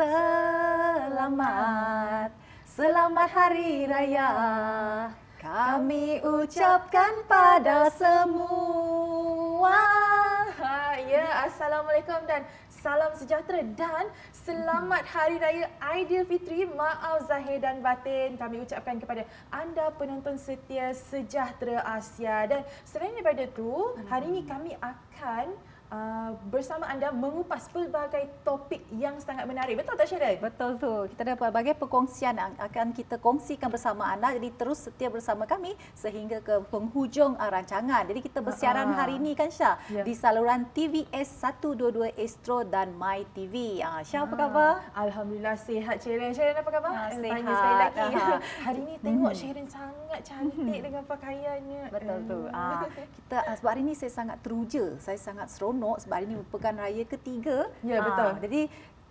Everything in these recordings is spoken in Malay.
Selamat, selamat hari raya. Kami ucapkan pada semua. Ha, ya, Assalamualaikum dan salam sejahtera dan selamat Hari Raya Aidilfitri. Maaf Zahir dan Batin. Kami ucapkan kepada anda penonton setia sejahtera Asia. Dan selain daripada itu, hari ini kami akan uh, bersama anda mengupas pelbagai topik yang sangat menarik. Betul tak Sharon? Betul tu. Kita ada pelbagai perkongsian yang akan kita kongsikan bersama anda. Jadi terus setia bersama kami sehingga ke penghujung uh, rancangan. Jadi kita bersiaran uh-huh. hari ini kan Syah? Yeah. Di saluran TVS 122 Astro dan MyTV. Uh, Syah apa uh, khabar? Alhamdulillah sehat Sharon. Sharon apa khabar? Ha, sihat. Uh-huh. hari ini tengok Sharon hmm. sangat cantik hmm. dengan pakaiannya. Betul tu. Uh, kita, uh, sebab hari ini saya sangat teruja. Saya sangat seronok seronok sebab hari ini merupakan raya ketiga. Ya, ha, betul. Jadi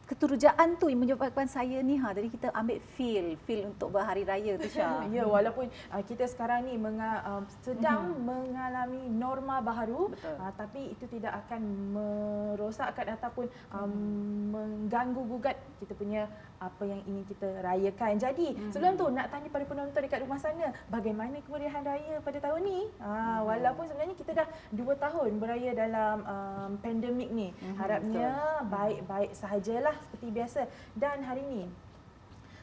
keterujaan tu yang menyebabkan saya ni ha jadi kita ambil feel feel untuk berhari raya tu Syah. ya walaupun uh, kita sekarang ni menga- uh, sedang mm-hmm. mengalami norma baharu uh, tapi itu tidak akan merosakkan ataupun um, mm. mengganggu gugat kita punya apa yang ingin kita rayakan. Jadi, hmm. sebelum tu nak tanya pada penonton dekat rumah sana, bagaimana kemeriahan raya pada tahun ni? Ha, hmm. walaupun sebenarnya kita dah 2 tahun beraya dalam um, pandemik ni. Hmm. Harapnya baik hmm. baik-baik sajalah seperti biasa. Dan hari ni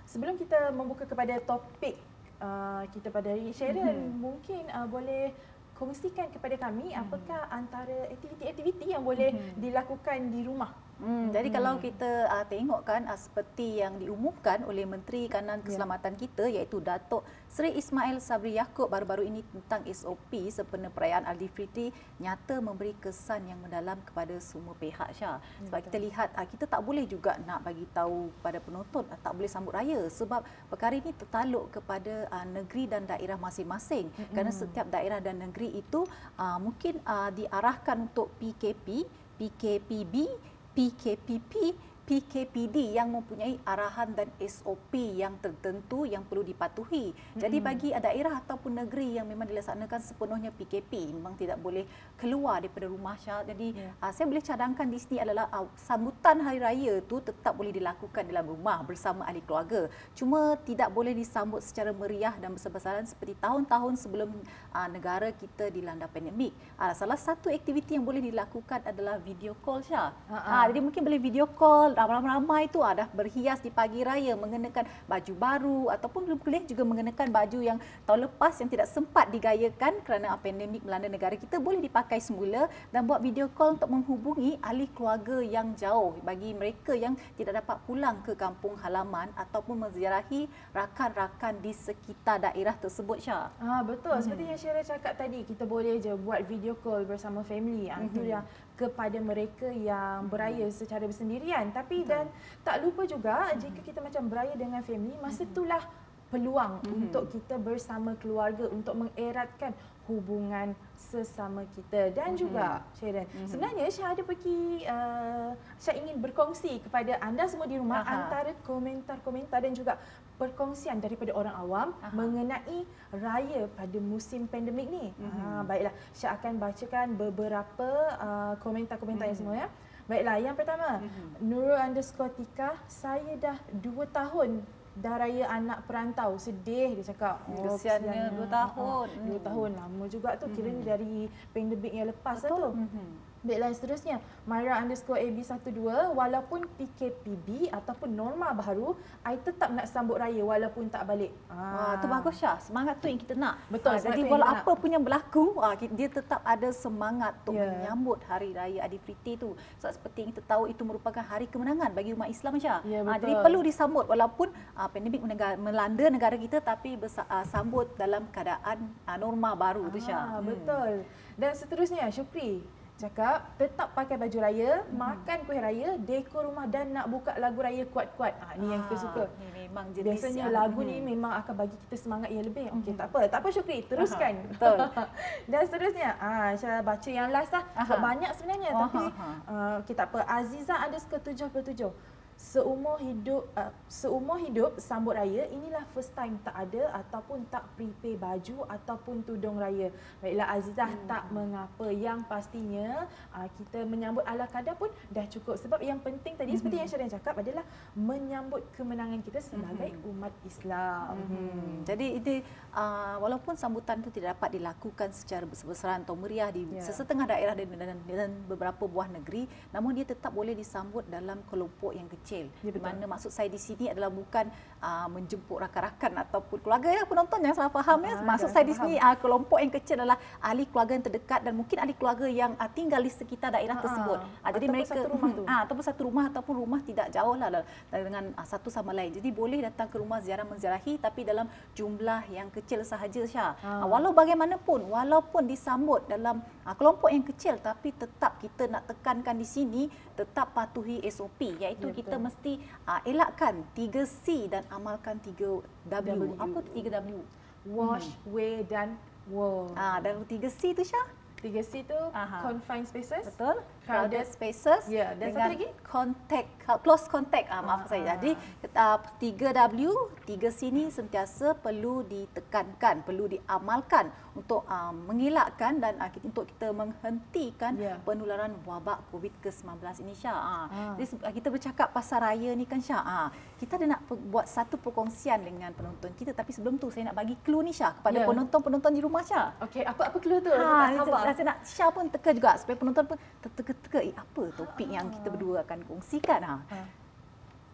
sebelum kita membuka kepada topik uh, kita pada hari ini, Sharon, hmm. mungkin uh, boleh kongsikan kepada kami hmm. apakah hmm. antara aktiviti-aktiviti yang boleh hmm. dilakukan di rumah Hmm. Jadi kalau hmm. kita uh, tengok kan uh, seperti yang diumumkan oleh Menteri Kanan ya. Keselamatan yeah. kita iaitu Datuk Seri Ismail Sabri Yaakob baru-baru ini tentang SOP sempena perayaan Aldi Fitri nyata memberi kesan yang mendalam kepada semua pihak Syah. Ya, sebab Betul. kita lihat uh, kita tak boleh juga nak bagi tahu kepada penonton uh, tak boleh sambut raya sebab perkara ini tertaluk kepada uh, negeri dan daerah masing-masing. hmm Kerana setiap daerah dan negeri itu uh, mungkin uh, diarahkan untuk PKP PKPB PKPP PKPD yang mempunyai arahan dan SOP yang tertentu yang perlu dipatuhi. Jadi bagi daerah ataupun negeri yang memang dilaksanakan sepenuhnya PKP, memang tidak boleh keluar daripada rumah Syah. Jadi yeah. Ya. saya boleh cadangkan di sini adalah ah, sambutan hari raya itu tetap boleh dilakukan dalam rumah bersama ahli keluarga. Cuma tidak boleh disambut secara meriah dan besar-besaran seperti tahun-tahun sebelum ah, negara kita dilanda pandemik. Ah, salah satu aktiviti yang boleh dilakukan adalah video call Syah. Uh-huh. Jadi mungkin boleh video call ramai-ramai itu ada ah, berhias di pagi raya mengenakan baju baru ataupun boleh juga mengenakan baju yang tahun lepas yang tidak sempat digayakan kerana ah, pandemik melanda negara kita boleh dipakai semula dan buat video call untuk menghubungi ahli keluarga yang jauh bagi mereka yang tidak dapat pulang ke kampung halaman ataupun menziarahi rakan-rakan di sekitar daerah tersebut Syah. Ah betul seperti hmm. yang Syara cakap tadi kita boleh je buat video call bersama family yang ah, hmm. yang kepada mereka yang hmm. beraya secara bersendirian tapi Betul. dan tak lupa juga jika kita macam beraya dengan family masa mm-hmm peluang mm-hmm. untuk kita bersama keluarga untuk mengeratkan hubungan sesama kita dan mm-hmm. juga Sharon. Mm-hmm. Sebenarnya saya ada pergi uh, saya ingin berkongsi kepada anda semua di rumah Aha. antara komentar-komentar dan juga perkongsian daripada orang awam Aha. mengenai raya pada musim pandemik ni. Mm-hmm. Ha baiklah saya akan bacakan beberapa uh, komentar-komentar mm-hmm. yang mhm. semua ya. Baiklah yang pertama mm-hmm. Nurul underscore Tika saya dah 2 tahun dah raya anak perantau sedih dia cakap oh, kesiannya 2 tahun 2 ah, ah, tahun lama juga tu kira ni hmm. dari pandemik yang lepas Betul. tu hmm Baiklah, seterusnya, Myra underscore AB12, walaupun PKPB ataupun norma baru, I tetap nak sambut raya walaupun tak balik. Ah. Wah, tu bagus Syah. Semangat tu yang kita nak. Betul. Ah, jadi, walaupun apa pun yang berlaku, ah, dia tetap ada semangat untuk yeah. menyambut Hari Raya Adipriti itu. Sebab seperti yang kita tahu, itu merupakan hari kemenangan bagi umat Islam Syah. Yeah, ah, jadi, perlu disambut walaupun ah, pandemik melanda negara kita, tapi bersa- ah, sambut dalam keadaan ah, norma baru ah, tu Syah. Hmm. Betul. Hmm. Dan seterusnya, Syukri cakap tetap pakai baju raya, hmm. makan kuih raya, dekor rumah dan nak buka lagu raya kuat-kuat. Ha, ni ah, yang kita ah, suka. Ni memang jenis Biasanya yang lagu ni hmm. memang akan bagi kita semangat yang lebih. Okey, hmm. tak apa. Tak apa Syukri, teruskan. Aha. Betul. dan seterusnya, ha, saya baca yang last lah. Aha. Banyak sebenarnya Aha. tapi uh, ah, okay, tak apa. Aziza ada seketujuh-ketujuh. Seumur hidup uh, seumur hidup sambut raya inilah first time tak ada ataupun tak prepare baju ataupun tudung raya. Baiklah Azizah hmm. tak mengapa yang pastinya uh, kita menyambut ala kadar pun dah cukup sebab yang penting tadi hmm. seperti yang Syarian cakap adalah menyambut kemenangan kita sebagai hmm. umat Islam. Hmm. Hmm. Jadi ini uh, walaupun sambutan itu tidak dapat dilakukan secara besar-besaran atau meriah di yeah. sesetengah daerah dan, dan beberapa buah negeri namun dia tetap boleh disambut dalam kelompok yang kecil kecil. Ya, betul. Mana maksud saya di sini adalah bukan uh, menjemput rakan-rakan ataupun keluarga ya penonton yang salah faham ya. Ah, maksud saya di sini uh, kelompok yang kecil adalah ahli keluarga yang terdekat dan mungkin ahli keluarga yang uh, tinggal di sekitar daerah ha tersebut. Uh, jadi mereka satu rumah hmm, tu. ataupun satu rumah ataupun rumah tidak jauh lah, lah dengan uh, satu sama lain. Jadi boleh datang ke rumah ziarah menziarahi tapi dalam jumlah yang kecil sahaja Syah. Uh, walau bagaimanapun walaupun disambut dalam uh, kelompok yang kecil tapi tetap kita nak tekankan di sini tetap patuhi SOP iaitu ya, kita mesti uh, elakkan 3C dan amalkan 3W. w. Apa tu 3W? Wash, hmm. wear dan wear. Ah dan 3C tu Syah? 3C tu uh confined spaces. Betul crowded spaces yeah, dan dengan lagi contact close contact ah maaf uh-huh. saya ah, jadi uh, 3W 3 sini sentiasa perlu ditekankan perlu diamalkan untuk uh, mengelakkan dan uh, untuk kita menghentikan yeah. penularan wabak COVID-19 ini Syah. Ah. Jadi kita bercakap pasal raya ni kan Syah. Ah. Kita ada nak buat satu perkongsian dengan penonton kita tapi sebelum tu saya nak bagi clue ni Syah kepada yeah. penonton-penonton di rumah Syah. Okey, apa apa clue tu? Ha, saya, saya nak Syah pun teka juga supaya penonton pun teka ketika eh, apa topik yang kita berdua akan kongsikan ha? ha.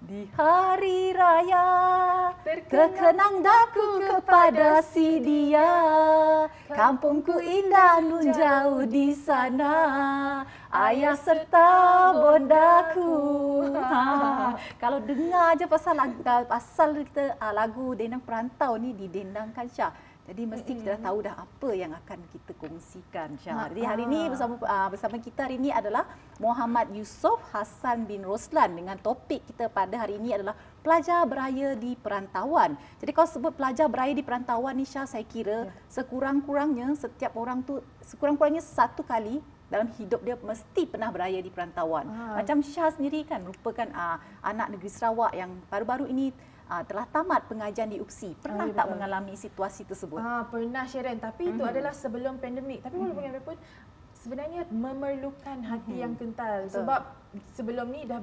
Di hari raya terkenang daku kepada si dia kampungku indah nun jauh di sana ayah serta bondaku ha. kalau dengar aja pasal lagu pasal kita ah, lagu denang perantau ni didendangkan Syah. Jadi mesti kita dah tahu dah apa yang akan kita kongsikan Syah. Jadi hari ini bersama ah, bersama kita hari ini adalah Muhammad Yusof Hassan bin Roslan dengan topik kita pada hari ini adalah pelajar beraya di perantauan. Jadi kalau sebut pelajar beraya di perantauan ni Syah saya kira ya. sekurang-kurangnya setiap orang tu sekurang-kurangnya satu kali dalam hidup dia mesti pernah beraya di perantauan. Ha. Macam Syah sendiri kan merupakan uh, anak negeri Sarawak yang baru-baru ini uh, telah tamat pengajian di UPSI. Pernah oh, tak betul. mengalami situasi tersebut? Ah, pernah Sharon, tapi mm-hmm. itu mhm. adalah sebelum pandemik. Tapi mm-hmm. walaupun bagaimanapun mhm. sebenarnya memerlukan hati mm-hmm. yang kental betul. sebab sebelum ni dah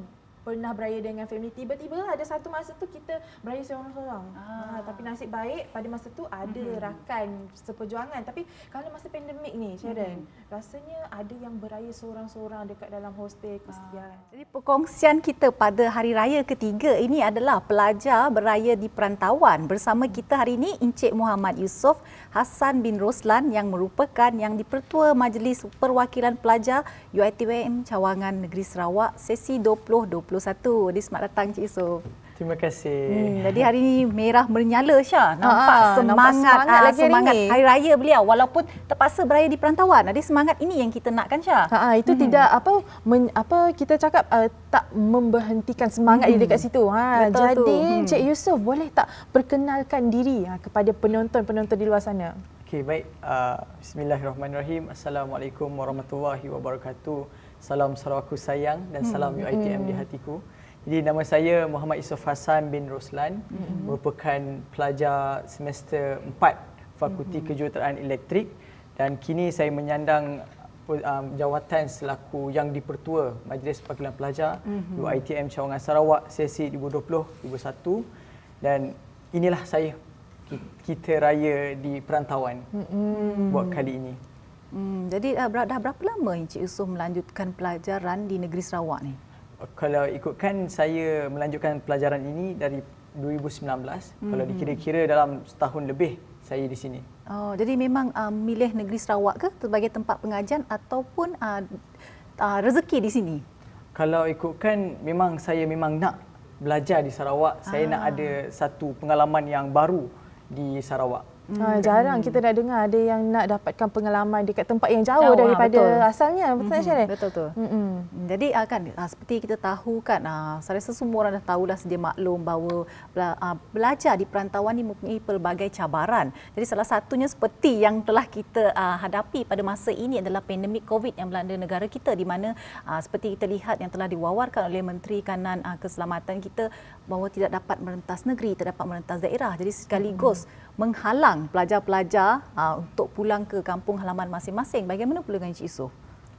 pernah beraya dengan family tiba-tiba ada satu masa tu kita beraya seorang-seorang. Ah. ah tapi nasib baik pada masa tu ada mm-hmm. rakan seperjuangan tapi kalau masa pandemik ni Sharon mm-hmm. rasanya ada yang beraya seorang-seorang dekat dalam hostel ah. kesian. Ah. Jadi perkongsian kita pada hari raya ketiga ini adalah pelajar beraya di perantauan bersama kita hari ini Encik Muhammad Yusof Hassan bin Roslan yang merupakan yang dipertua Majlis Perwakilan Pelajar UITM Cawangan Negeri Sarawak sesi 2020 2021 di Smart Datang Cik Isof. Terima kasih. Hmm, jadi hari ini merah menyala Syah. Ah, nampak ha, semangat. Nampak semangat, ha, semangat ah, lagi hari Hari raya beliau walaupun terpaksa beraya di perantauan. Jadi semangat ini yang kita nak kan Syah. Ha, ha, itu hmm. tidak apa men, apa kita cakap uh, tak memberhentikan semangat hmm. dia dekat situ. Ha, jadi tu. Hmm. Cik Yusof boleh tak perkenalkan diri ha, kepada penonton-penonton di luar sana? Okey baik. Uh, Bismillahirrahmanirrahim. Assalamualaikum warahmatullahi wabarakatuh salam Sarawakku sayang dan hmm, salam hmm. UITM hmm. di hatiku. Jadi nama saya Muhammad Isof Hassan bin Roslan, hmm. merupakan pelajar semester 4 Fakulti hmm. Kejuruteraan Elektrik dan kini saya menyandang um, jawatan selaku yang dipertua Majlis Perwakilan Pelajar hmm. UITM Cawangan Sarawak sesi 2020-2021 dan inilah saya kita raya di perantauan hmm. buat kali ini. Hmm, jadi eh, dah berapa lama Encik Yusof melanjutkan pelajaran di negeri Sarawak ni? Kalau ikutkan saya melanjutkan pelajaran ini dari 2019, hmm. kalau dikira-kira dalam setahun lebih saya di sini. Oh, jadi memang uh, milih negeri Sarawak ke sebagai tempat pengajian ataupun uh, uh, rezeki di sini? Kalau ikutkan memang saya memang nak belajar di Sarawak, ah. saya nak ah. ada satu pengalaman yang baru di Sarawak. Hmm. Ha, jarang kita dah dengar ada yang nak dapatkan pengalaman dekat tempat yang jauh oh, daripada betul. asalnya betul tak hmm, Syarif? Betul tu. Hmm. Jadi ah, kan seperti kita tahu kan saya rasa semua orang dah tahu lah sedia maklum bahawa belajar di perantauan ini mempunyai pelbagai cabaran. Jadi salah satunya seperti yang telah kita hadapi pada masa ini adalah pandemik COVID yang melanda negara kita di mana seperti kita lihat yang telah diwawarkan oleh Menteri Kanan Keselamatan kita bahawa tidak dapat merentas negeri, tidak dapat merentas daerah. Jadi sekaligus hmm. menghalang pelajar-pelajar uh, untuk pulang ke kampung halaman masing-masing. Bagaimana pula dengan Encik Isof?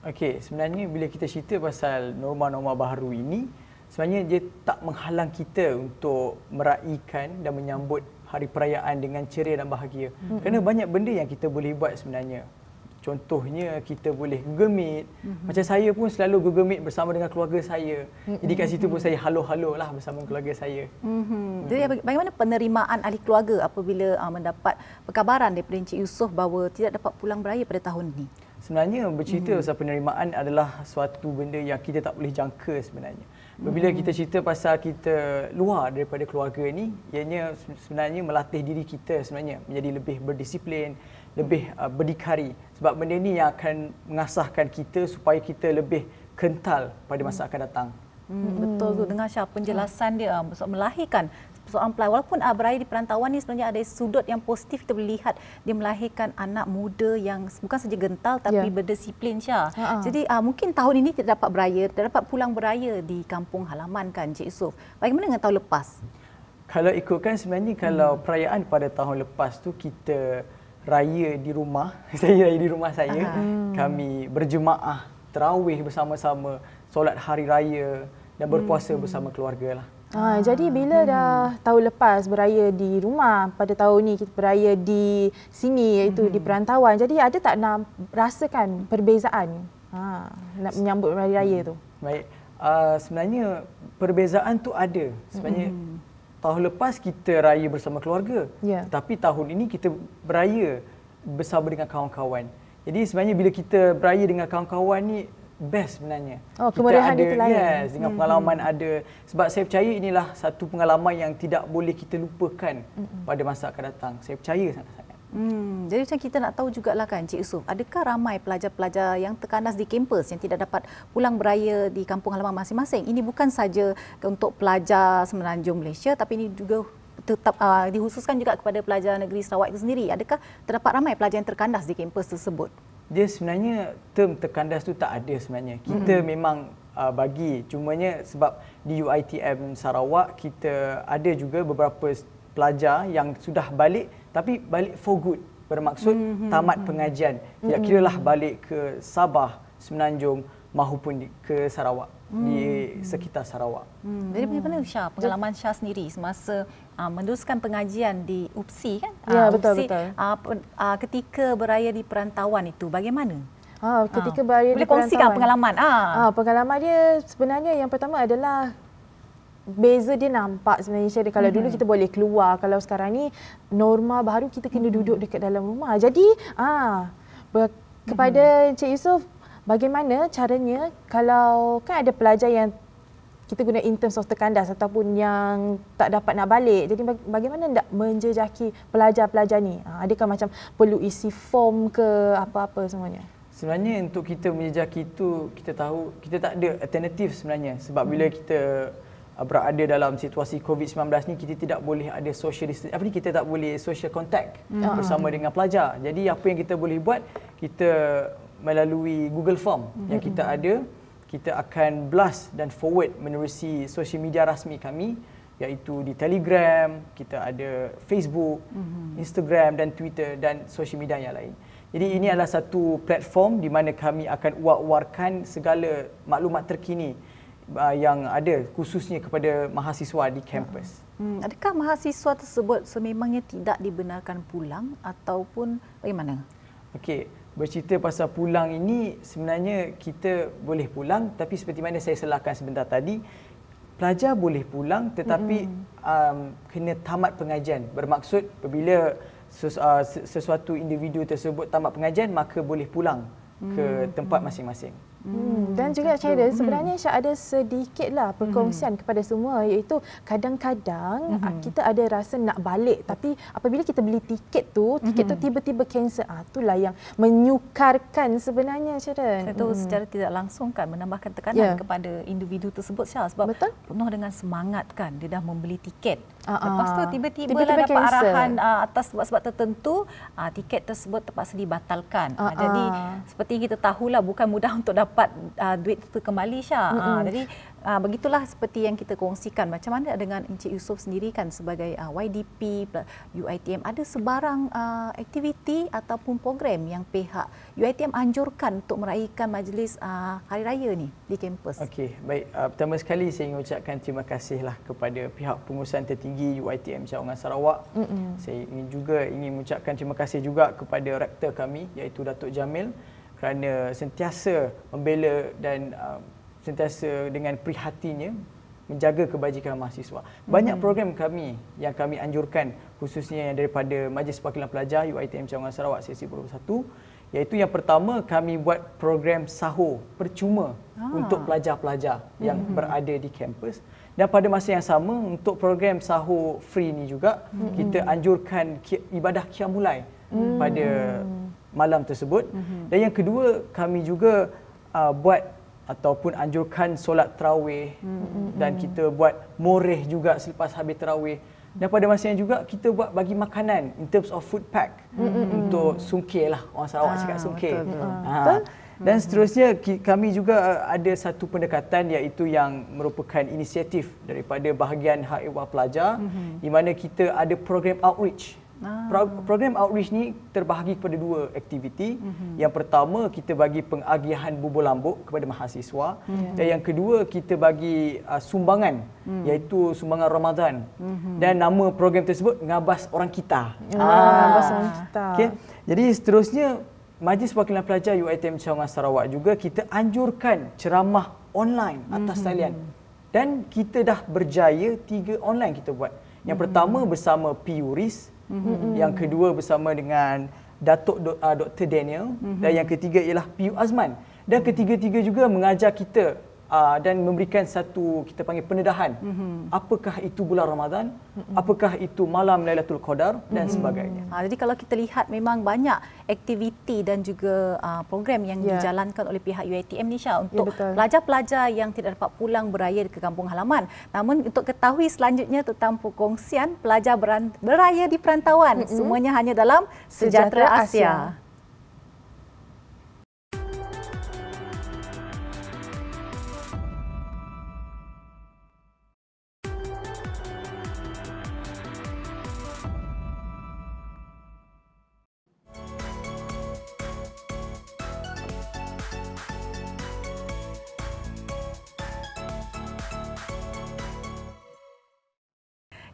Okey, sebenarnya bila kita cerita pasal norma-norma baru ini, sebenarnya dia tak menghalang kita untuk meraihkan dan menyambut hari perayaan dengan ceria dan bahagia. Hmm. Kerana banyak benda yang kita boleh buat sebenarnya. Contohnya kita boleh Google Meet. Mm-hmm. Macam saya pun selalu Google Meet bersama dengan keluarga saya. Mm-hmm. Jadi kat situ pun mhm. saya halo-halo lah bersama keluarga saya. Mm-hmm. Mm-hmm. Jadi mhm. bagaimana penerimaan ahli keluarga apabila uh, mendapat perkabaran daripada Encik Yusof bahawa tidak dapat pulang beraya pada tahun ini? Sebenarnya bercerita mhm. pasal mm-hmm. penerimaan adalah suatu benda yang kita tak boleh jangka sebenarnya. Bila kita cerita pasal kita luar daripada keluarga ni, ianya sebenarnya melatih diri kita sebenarnya menjadi lebih berdisiplin, lebih uh, berdikari sebab benda ini yang akan mengasahkan kita supaya kita lebih kental pada masa akan datang. Hmm, betul tu dengar Syah penjelasan dia uh, melahirkan persoalan pelayan walaupun uh, berada di perantauan ini sebenarnya ada sudut yang positif kita melihat dia melahirkan anak muda yang bukan saja gental tapi yeah. berdisiplin Syah. Uh-huh. Jadi uh, mungkin tahun ini tidak dapat beraya, tidak dapat pulang beraya di kampung halaman kan Cik Yusof. Bagaimana dengan tahun lepas? Kalau ikutkan sebenarnya hmm. kalau perayaan pada tahun lepas tu kita raya di rumah saya raya di rumah saya Aha. Hmm. kami berjemaah terawih bersama-sama solat hari raya dan berpuasa hmm. bersama keluarga lah Ha, jadi bila hmm. dah hmm. tahun lepas beraya di rumah pada tahun ni kita beraya di sini iaitu hmm. di perantauan jadi ada tak nak rasakan perbezaan ha, nak menyambut hari raya hmm. tu baik uh, sebenarnya perbezaan tu ada sebenarnya hmm tahun lepas kita raya bersama keluarga. Yeah. Ya. Tapi tahun ini kita beraya bersama dengan kawan-kawan. Jadi sebenarnya bila kita beraya dengan kawan-kawan ni best sebenarnya. Oh, kemudahan kita lain. Yes, dengan mm-hmm. pengalaman hmm. ada sebab saya percaya inilah satu pengalaman yang tidak boleh kita lupakan mm-hmm. pada masa akan datang. Saya percaya sangat-sangat. Hmm, jadi macam kita nak tahu juga lah kan Cik Yusuf, adakah ramai pelajar-pelajar yang terkandas di kampus yang tidak dapat pulang beraya di kampung halaman masing-masing? Ini bukan saja untuk pelajar semenanjung Malaysia tapi ini juga tetap uh, ah, dihususkan juga kepada pelajar negeri Sarawak itu sendiri. Adakah terdapat ramai pelajar yang terkandas di kampus tersebut? Dia sebenarnya term terkandas tu tak ada sebenarnya. Kita hmm. memang uh, bagi cumanya sebab di UiTM Sarawak kita ada juga beberapa pelajar yang sudah balik tapi balik for good bermaksud mm-hmm. tamat pengajian tidak mhm. kira lah balik ke Sabah Semenanjung mahupun ke Sarawak hmm. di mhm. sekitar Sarawak. Hmm. Jadi bagaimana Syah, pengalaman Syah sendiri semasa uh, meneruskan pengajian di UPSI kan? Ya, uh, betul, UPSI, betul. Uh, uh, ketika beraya di perantauan itu bagaimana? Ah, ketika uh, beraya di perantauan. Boleh kongsikan pengalaman. Ah. Uh. pengalaman dia sebenarnya yang pertama adalah beza dia nampak sebenarnya Syed kalau mm-hmm. dulu mhm. kita boleh keluar kalau sekarang ni norma baru kita kena mm-hmm. duduk dekat dalam rumah jadi ah ber- kepada mm-hmm. Cik Yusof bagaimana caranya kalau kan ada pelajar yang kita guna in terms of terkandas ataupun yang tak dapat nak balik. Jadi bagaimana nak menjejaki pelajar-pelajar ni? Ah, adakah macam perlu isi form ke apa-apa semuanya? Sebenarnya untuk kita menjejaki itu, kita tahu kita tak ada alternatif sebenarnya. Sebab bila hmm. kita Eh, berada dalam situasi COVID-19 ni kita tidak boleh ada social distance apa ni kita tak boleh social contact uh-huh. bersama dengan pelajar jadi apa yang kita boleh buat kita melalui Google Form uh-huh. yang hmm. kita ada kita akan blast dan forward menerusi social media rasmi kami iaitu di Telegram kita ada Facebook uh-huh. Instagram dan Twitter dan social media yang lain jadi ini adalah satu platform di mana kami akan uak-uarkan segala maklumat terkini uh, yang ada khususnya kepada mahasiswa di kampus. Hmm. Adakah mahasiswa tersebut sememangnya tidak dibenarkan pulang ataupun bagaimana? Okey, bercerita pasal pulang ini sebenarnya kita boleh pulang tapi seperti mana saya selahkan sebentar tadi pelajar boleh pulang tetapi hmm um, kena tamat pengajian bermaksud bila uh, sesuatu individu tersebut tamat pengajian maka boleh pulang mm-hmm. ke hmm, tempat hmm. masing-masing. Hmm, hmm, dan juga saya ada sebenarnya saya ada sedikitlah hmm. perkongsian hmm. kepada semua iaitu kadang-kadang ah, hmm. kita ada rasa nak balik tapi apabila kita beli tiket tu tiket hmm. tu tiba-tiba cancel ah itulah yang menyukarkan sebenarnya Sharon. Itu hmm. secara tidak langsung kan menambahkan tekanan yeah. kepada individu tersebut Syah sebab Betul? penuh dengan semangat kan dia dah membeli tiket. Uh-huh. Lepas tu ah. tiba-tiba lah dapat cancel. arahan uh, atas sebab-sebab tertentu, uh, tiket tersebut terpaksa dibatalkan. Uh-huh. Uh, jadi seperti kita tahulah bukan mudah untuk dapat uh, duit itu kembali Syah. Uh-huh. Uh, jadi Uh, begitulah seperti yang kita kongsikan. Macam mana dengan Encik Yusof sendiri kan sebagai uh, ah, YDP, UITM, ada sebarang uh, aktiviti ataupun program yang pihak UITM anjurkan untuk meraihkan majlis uh, Hari Raya ni di kampus? Okey, baik. Uh, pertama sekali saya ingin ucapkan terima kasihlah kepada pihak pengurusan tertinggi UITM Cik Ongan Sarawak. Mm-mm. Saya ingin juga ingin mengucapkan terima kasih juga kepada rektor kami iaitu Datuk Jamil kerana sentiasa membela dan uh, sentiasa dengan prihatinya menjaga kebajikan mahasiswa. Hmm. Banyak program kami yang kami anjurkan khususnya yang daripada Majlis Perwakilan Pelajar UiTM Cawangan Sarawak sesi 21 iaitu yang pertama kami buat program sahur percuma ah. untuk pelajar-pelajar yang mm-hmm. berada di kampus dan pada masa yang sama untuk program sahur free ni juga mm-hmm. kita anjurkan ibadah qiyamulai mm. pada malam tersebut mm-hmm. dan yang kedua kami juga uh, buat ataupun anjurkan solat terawih hmm. dan kita buat moreh juga selepas habis terawih dan pada masa yang juga kita buat bagi makanan in terms of food pack hmm. untuk sungkir lah orang Sarawak ah, cakap sungkir ha. dan seterusnya kami juga uh, ada satu pendekatan iaitu yang merupakan inisiatif daripada bahagian hak ewa pelajar hmm. di mana kita ada program outreach Ah. Pro- program outreach ni terbahagi kepada dua aktiviti. Mm-hmm. Yang pertama kita bagi pengagihan bubur lambuk kepada mahasiswa mm-hmm. dan yang kedua kita bagi uh, sumbangan mm-hmm. iaitu sumbangan Ramadan. Mm-hmm. Dan nama program tersebut Ngabas Orang Kita. Ah, ah. Ngabas Orang Kita. Okay. Jadi seterusnya Majlis Wakilan Pelajar UiTM Cawangan Sarawak juga kita anjurkan ceramah online atas mm-hmm. talian. Dan kita dah berjaya tiga online kita buat. Yang mm-hmm. pertama bersama PURIS hmm yang kedua bersama dengan Datuk Do- uh, ah, Dr Daniel mm-hmm. dan yang ketiga ialah PU Azman dan ketiga-tiga juga mengajar kita uh, dan memberikan satu kita panggil pendedahan mm-hmm. apakah itu bulan Ramadan mm-hmm. apakah itu malam Lailatul Qadar dan mm-hmm. sebagainya ha, jadi kalau kita lihat memang banyak aktiviti dan juga uh, program yang yeah. dijalankan oleh pihak UiTM ni Syah ya, untuk yeah, pelajar-pelajar yang tidak dapat pulang beraya ke kampung halaman namun untuk ketahui selanjutnya tentang perkongsian pelajar beraya di perantauan mm-hmm. semuanya hanya dalam Sejahtera, Sejahtera Asia, Asia.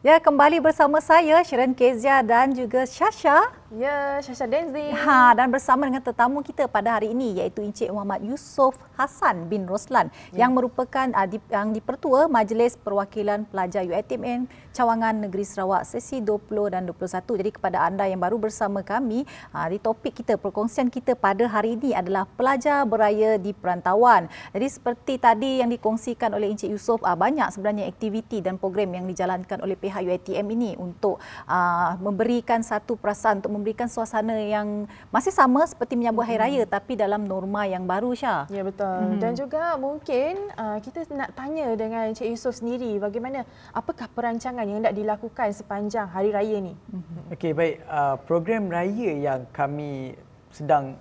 Ya, kembali bersama saya Sharon Kezia dan juga Syasha. Ya, Syasha Denzi. Ha, dan bersama dengan tetamu kita pada hari ini iaitu Encik Muhammad Yusof Hasan bin Roslan ya. yang merupakan uh, di, yang dipertua Majlis Perwakilan Pelajar UiTMN Cawangan Negeri Sarawak sesi 20 dan 21. Jadi kepada anda yang baru bersama kami, uh, di topik kita perkongsian kita pada hari ini adalah pelajar beraya di perantauan. Jadi seperti tadi yang dikongsikan oleh Encik Yusof uh, banyak sebenarnya aktiviti dan program yang dijalankan oleh PH pihak UiTM ini untuk uh, memberikan satu perasaan untuk memberikan suasana yang masih sama seperti menyambut mm-hmm. hari raya tapi dalam norma yang baru Syah. Ya betul. Mm-hmm. Dan juga mungkin uh, kita nak tanya dengan Cik Yusof sendiri bagaimana apakah perancangan yang hendak dilakukan sepanjang hari raya ni? Mm-hmm. Okey baik uh, program raya yang kami sedang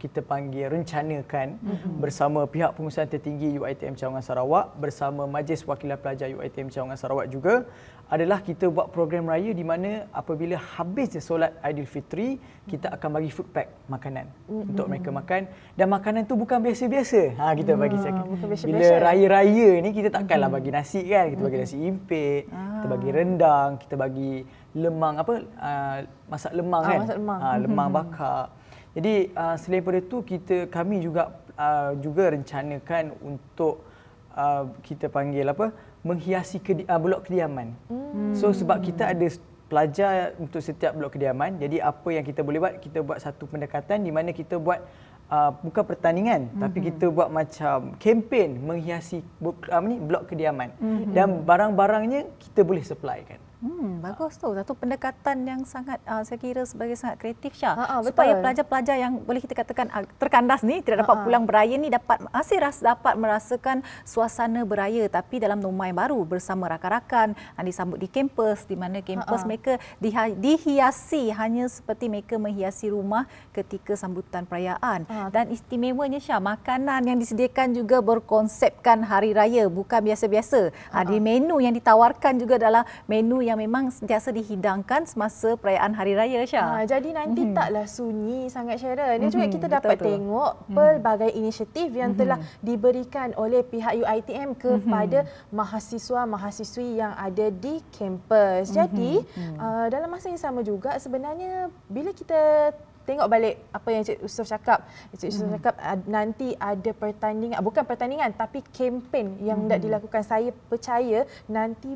kita panggil rencanakan mm-hmm. bersama pihak pengurusan tertinggi UiTM Cawangan Sarawak bersama Majlis Wakilan Pelajar UiTM Cawangan Sarawak juga adalah kita buat program raya di mana apabila habis je solat Aidilfitri kita akan bagi food pack makanan mm-hmm. untuk mereka makan dan makanan tu bukan biasa-biasa. Ha kita mm-hmm. bagi cakap. Bila raya-raya ni kita takkanlah bagi nasi kan. Kita bagi nasi impit, mm kita bagi ah. rendang, kita bagi lemang apa uh, masak lemang kan. Ah, masak lemang. Ha lemang bakar. Jadi uh, selain daripada tu kita kami juga uh, juga rencanakan untuk uh, kita panggil apa? menghiasi kedi, uh, blok kediaman. Hmm. So sebab kita ada pelajar untuk setiap blok kediaman, jadi apa yang kita boleh buat, kita buat satu pendekatan di mana kita buat uh, bukan pertandingan hmm. tapi kita buat macam kempen menghiasi blok, uh, ah, ni, blok kediaman. Hmm. Dan barang-barangnya kita boleh supply kan. Hmm, bagus tu. Satu pendekatan yang sangat uh, saya kira sebagai sangat kreatif Syah. Ah, ah, Supaya pelajar-pelajar yang boleh kita katakan uh, terkandas ni tidak dapat Ha-ha. pulang beraya ni dapat masih ras, dapat merasakan suasana beraya tapi dalam norma yang baru bersama rakan-rakan yang disambut di kampus di mana kampus Ha-ha. mereka di, dihiasi hanya seperti mereka menghiasi rumah ketika sambutan perayaan. Ha-ha. Dan istimewanya Syah, makanan yang disediakan juga berkonsepkan hari raya bukan biasa-biasa. Ada menu yang ditawarkan juga adalah menu yang yang memang sentiasa dihidangkan semasa perayaan Hari Raya, Syah. Ha, jadi nanti mm-hmm. taklah sunyi sangat, Sharon. Ini mm-hmm. juga hmm, kita dapat Betul-betul. tengok hmm. pelbagai mm-hmm. inisiatif yang mm-hmm. telah diberikan oleh pihak UITM kepada mm-hmm. mahasiswa-mahasiswi yang ada di kampus. Hmm, jadi, mm-hmm. uh, dalam masa yang sama juga sebenarnya bila kita tengok balik apa yang Cik Yusof cakap. Cik Yusof hmm cakap ah, nanti ada pertandingan, bukan pertandingan tapi kempen yang mm-hmm. dilakukan. Saya percaya nanti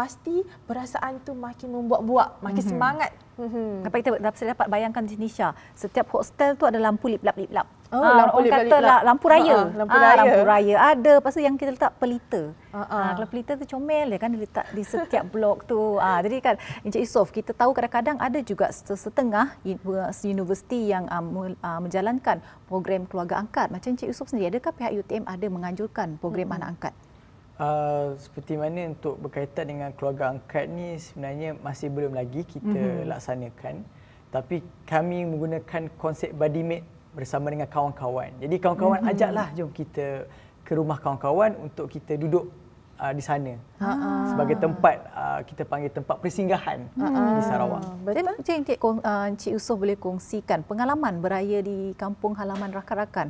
pasti perasaan tu makin membuat-buat, makin mm-hmm. semangat. Mm-hmm. kita dapat dapat bayangkan di Indonesia, setiap hostel tu ada lampu lip-lap-lip-lap. Oh, ah, lampu orang kata lah, lampu raya. Uh-huh, lampu ah, raya. Lampu raya ada. Lepas tu yang kita letak pelita. Uh-huh. Ah, kalau pelita tu comel je kan, letak di setiap blok tu. Ah, jadi kan, Encik Isof, kita tahu kadang-kadang ada juga setengah universiti yang uh, menjalankan program keluarga angkat. Macam Encik Isof sendiri, adakah pihak UTM ada menganjurkan program hmm. anak angkat? Uh, seperti mana untuk berkaitan dengan keluarga angkat ni sebenarnya masih belum lagi kita mm-hmm. laksanakan tapi kami menggunakan konsep buddy mate bersama dengan kawan-kawan. Jadi kawan-kawan mm-hmm. ajaklah jom kita ke rumah kawan-kawan untuk kita duduk uh, di sana. Ha-ha. Sebagai tempat uh, kita panggil tempat persinggahan Ha-ha. di Sarawak. Betul. Encik Encik uh, Usof boleh kongsikan pengalaman beraya di kampung halaman rakan-rakan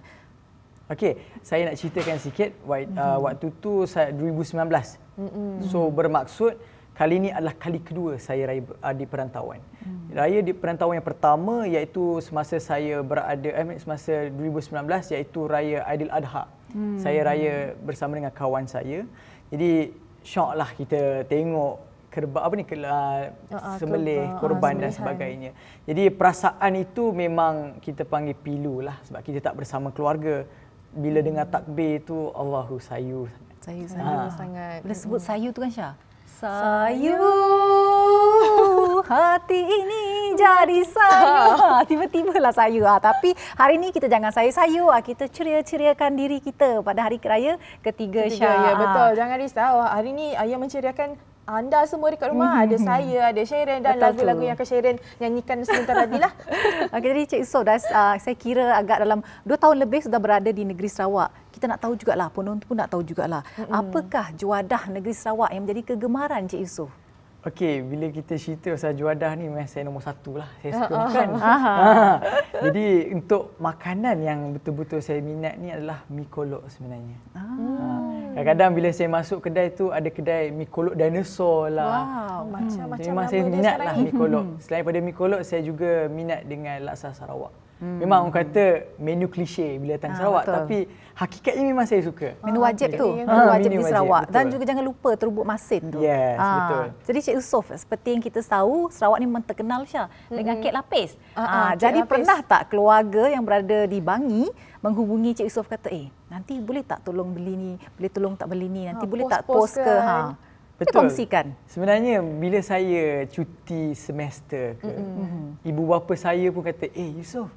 Okey, saya nak ceritakan sikit mhm. uh, waktu tu saya 2019. Mm-mm. So bermaksud kali ini adalah kali kedua saya raya uh, di perantauan. Mm. Raya di perantauan yang pertama iaitu semasa saya berada eh, semasa 2019 iaitu raya Aidil Adha. Mm. Saya raya bersama dengan kawan saya. Jadi syoklah kita tengok kerba apa ni ke, uh, uh sembelih ah, korban dan sebagainya. Jadi perasaan itu memang kita panggil pilu lah sebab kita tak bersama keluarga bila dengar takbir tu Allahu sayu sangat. Sayu ha. sangat. Ha. sangat. Bila sebut sayu tu kan Syah? Sayu hati ini jadi sayu. Ha, tiba-tiba lah sayu. Ha, tapi hari ini kita jangan sayu-sayu. Ha, kita ceria-ceriakan diri kita pada hari raya ketiga, ketiga Syah. Ya, betul. Ha. Jangan risau. Hari ini ayah menceriakan anda semua dekat rumah mhm, ada mhm. saya ada Sharon dan Betul lagu-lagu tu. yang akan Sharon nyanyikan sebentar lagi lah. Okey jadi Cik So dah uh, saya kira agak dalam 2 tahun lebih sudah berada di negeri Sarawak. Kita nak tahu jugalah penonton pun nak tahu jugalah. Mm-hmm. Apakah juadah negeri Sarawak yang menjadi kegemaran Cik Yusof? Okey, bila kita cerita pasal juadah ni memang saya nombor satu lah. Saya suka uh, makan. Uh, Jadi untuk makanan yang betul-betul saya minat ni adalah mie kolok sebenarnya. Uh. Kadang-kadang bila saya masuk kedai tu ada kedai mie kolok dinosaur lah. Wow, macam-macam macam memang saya minat lah mie kolok. Hmm. Selain daripada mie kolok, saya juga minat dengan laksa Sarawak. Hmm. Memang orang kata menu klise bila datang ha, Sarawak betul. tapi hakikatnya memang saya suka. Menu ah, wajib tu, ha, menu ah, wajib menu di Sarawak wajib, dan juga jangan lupa terubuk masin tu. Yes, ha. betul. Jadi Cik Yusof, seperti yang kita tahu Sarawak ni memang terkenal Syah mm-hmm. dengan kek lapis. uh ha, kek jadi lapis. pernah tak keluarga yang berada di Bangi menghubungi Cik Yusof kata, "Eh, nanti boleh tak tolong beli ni? Boleh tolong tak beli ni? Nanti ha, boleh tak post ke?" Ha. Betul. Dia kongsikan. Sebenarnya bila saya cuti semester ke, mm-hmm. ibu bapa saya pun kata, "Eh, Yusof,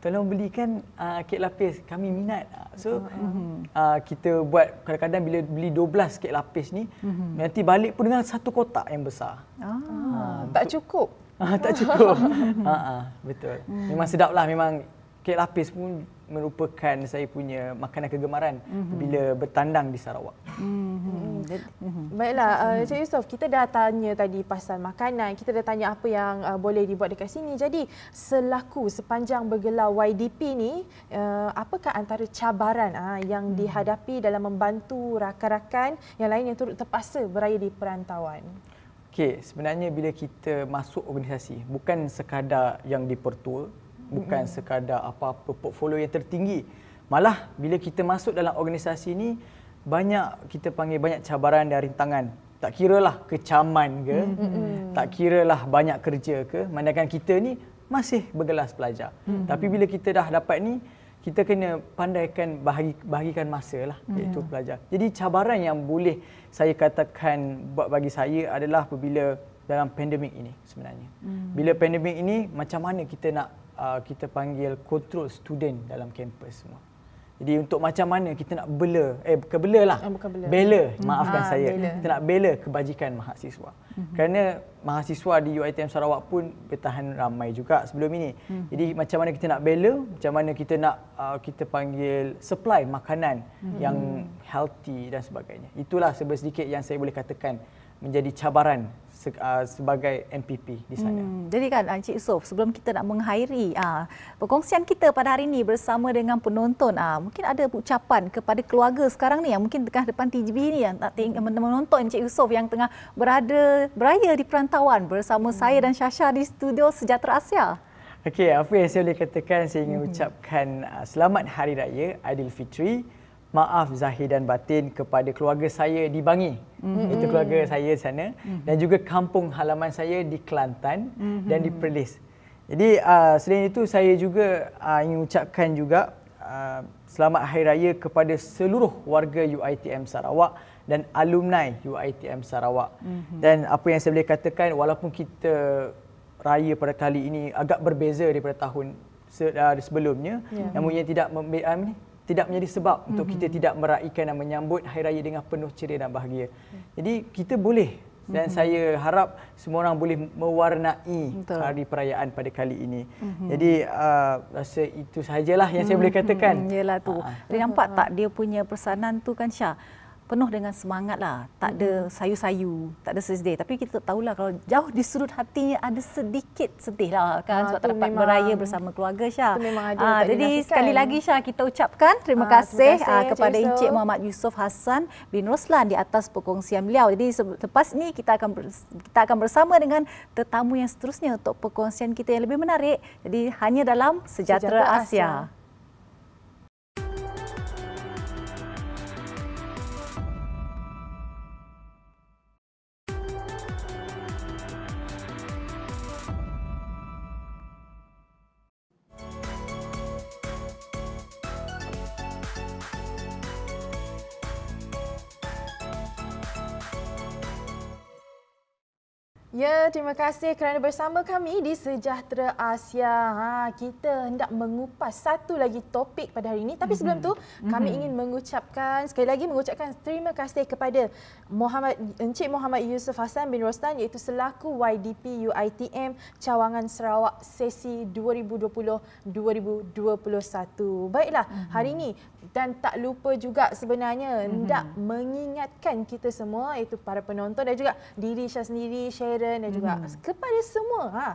tolong belikan uh, kek lapis kami minat ah, so mm-hmm. uh, kita buat kadang-kadang bila beli 12 kek lapis ni mm-hmm. nanti balik pun dengan satu kotak yang besar ah, uh, tak, untuk, cukup. Uh, tak cukup tak cukup uh, uh, betul hmm. memang sedap lah memang kek lapis pun merupakan saya punya makanan kegemaran mm-hmm. bila bertandang di Sarawak. Mm-hmm. Baiklah, uh, Cik Yusof, kita dah tanya tadi pasal makanan, kita dah tanya apa yang uh, boleh dibuat dekat sini. Jadi, selaku sepanjang bergelar YDP ni, uh, apakah antara cabaran uh, yang mm-hmm. dihadapi dalam membantu rakan-rakan yang lain yang turut terpaksa beraya di perantauan? Okey, sebenarnya bila kita masuk organisasi, bukan sekadar yang dipertul bukan mm-hmm. sekadar apa-apa portfolio yang tertinggi. Malah bila kita masuk dalam organisasi ini banyak kita panggil banyak cabaran dan rintangan. Tak kira lah kecaman ke, mm-hmm. tak kiralah banyak kerja ke, manakan kita ni masih bergelas pelajar. Mm-hmm. Tapi bila kita dah dapat ni kita kena pandaikan bahagi, bahagikan masa lah mm-hmm. iaitu pelajar. Jadi cabaran yang boleh saya katakan buat bagi saya adalah apabila dalam pandemik ini sebenarnya. Hmm. Bila pandemik ini macam mana kita nak uh, kita panggil kontrol student dalam kampus semua. Jadi untuk macam mana kita nak bela eh kebela lah. Oh, bukan bela. bela hmm. maafkan ha, saya. Bela. Kita nak bela kebajikan mahasiswa. Hmm. Kerana mahasiswa di UiTM Sarawak pun bertahan ramai juga sebelum ini. Hmm. Jadi macam mana kita nak bela, macam mana kita nak uh, kita panggil supply makanan hmm. yang healthy dan sebagainya. Itulah sebesedikit yang saya boleh katakan menjadi cabaran uh, sebagai MPP di sana. Hmm, jadi kan uh, Encik Sof, sebelum kita nak mengakhiri uh, perkongsian kita pada hari ini bersama dengan penonton, uh, mungkin ada ucapan kepada keluarga sekarang ni yang mungkin tengah depan TV ni yang nak teng- menonton Encik Yusof yang tengah berada beraya di perantauan bersama hmm. saya dan Syasha di studio Sejahtera Asia. Okey, apa yang saya boleh katakan, saya ingin hmm. ucapkan selamat Hari Raya Aidilfitri maaf zahir dan batin kepada keluarga saya di Bangi. Mm-hmm. Itu keluarga saya di sana mm-hmm. dan juga kampung halaman saya di Kelantan mm-hmm. dan di Perlis. Jadi uh, selain itu saya juga uh, ingin ucapkan juga uh, selamat hari raya kepada seluruh warga UiTM Sarawak dan alumni UiTM Sarawak. Mm-hmm. Dan apa yang saya boleh katakan walaupun kita raya pada kali ini agak berbeza daripada tahun sebelumnya yeah. namun yang tidak membe- tidak menjadi sebab mm-hmm. untuk kita mm-hmm. tidak meraihkan dan menyambut hari raya dengan penuh ceria dan bahagia. Mm-hmm. Jadi kita boleh dan mm-hmm. saya harap semua orang boleh mewarnai Betul. hari perayaan pada kali ini. Mm-hmm. Jadi uh, rasa itu sajalah yang mm-hmm. saya boleh mm-hmm. katakan. Mm-hmm. Yalah tu. Ha. Ah, ah. Dia nampak tak dia punya pesanan tu kan Syah? penuh dengan semangat lah. Tak ada hmm. sayu-sayu, tak ada sedih. Tapi kita tak tahulah kalau jauh di sudut hatinya ada sedikit sedih lah kan. Ha, sebab tak dapat beraya bersama keluarga Syah. Itu memang ada. Ha, jadi sekali lagi Syah kita ucapkan terima ha, kasih, terima kasih ha, kepada Encik, Encik Muhammad Yusof Hassan bin Roslan di atas perkongsian beliau. Jadi lepas ni kita akan kita akan bersama dengan tetamu yang seterusnya untuk perkongsian kita yang lebih menarik. Jadi hanya dalam Sejahtera, Sejahtera Asia. Asia. Ya, terima kasih kerana bersama kami di Sejahtera Asia. Ha, kita hendak mengupas satu lagi topik pada hari ini. Tapi sebelum mm-hmm. tu, kami mm-hmm. ingin mengucapkan sekali lagi mengucapkan terima kasih kepada Muhammad Encik Muhammad Yusuf Hassan bin Rostan iaitu selaku YDP UiTM Cawangan Sarawak sesi 2020-2021. Baiklah, mm-hmm. hari ini dan tak lupa juga sebenarnya mhm. hendak mm-hmm. mengingatkan kita semua iaitu para penonton dan juga diri saya sendiri Sharon dan juga mm-hmm. kepada semua ha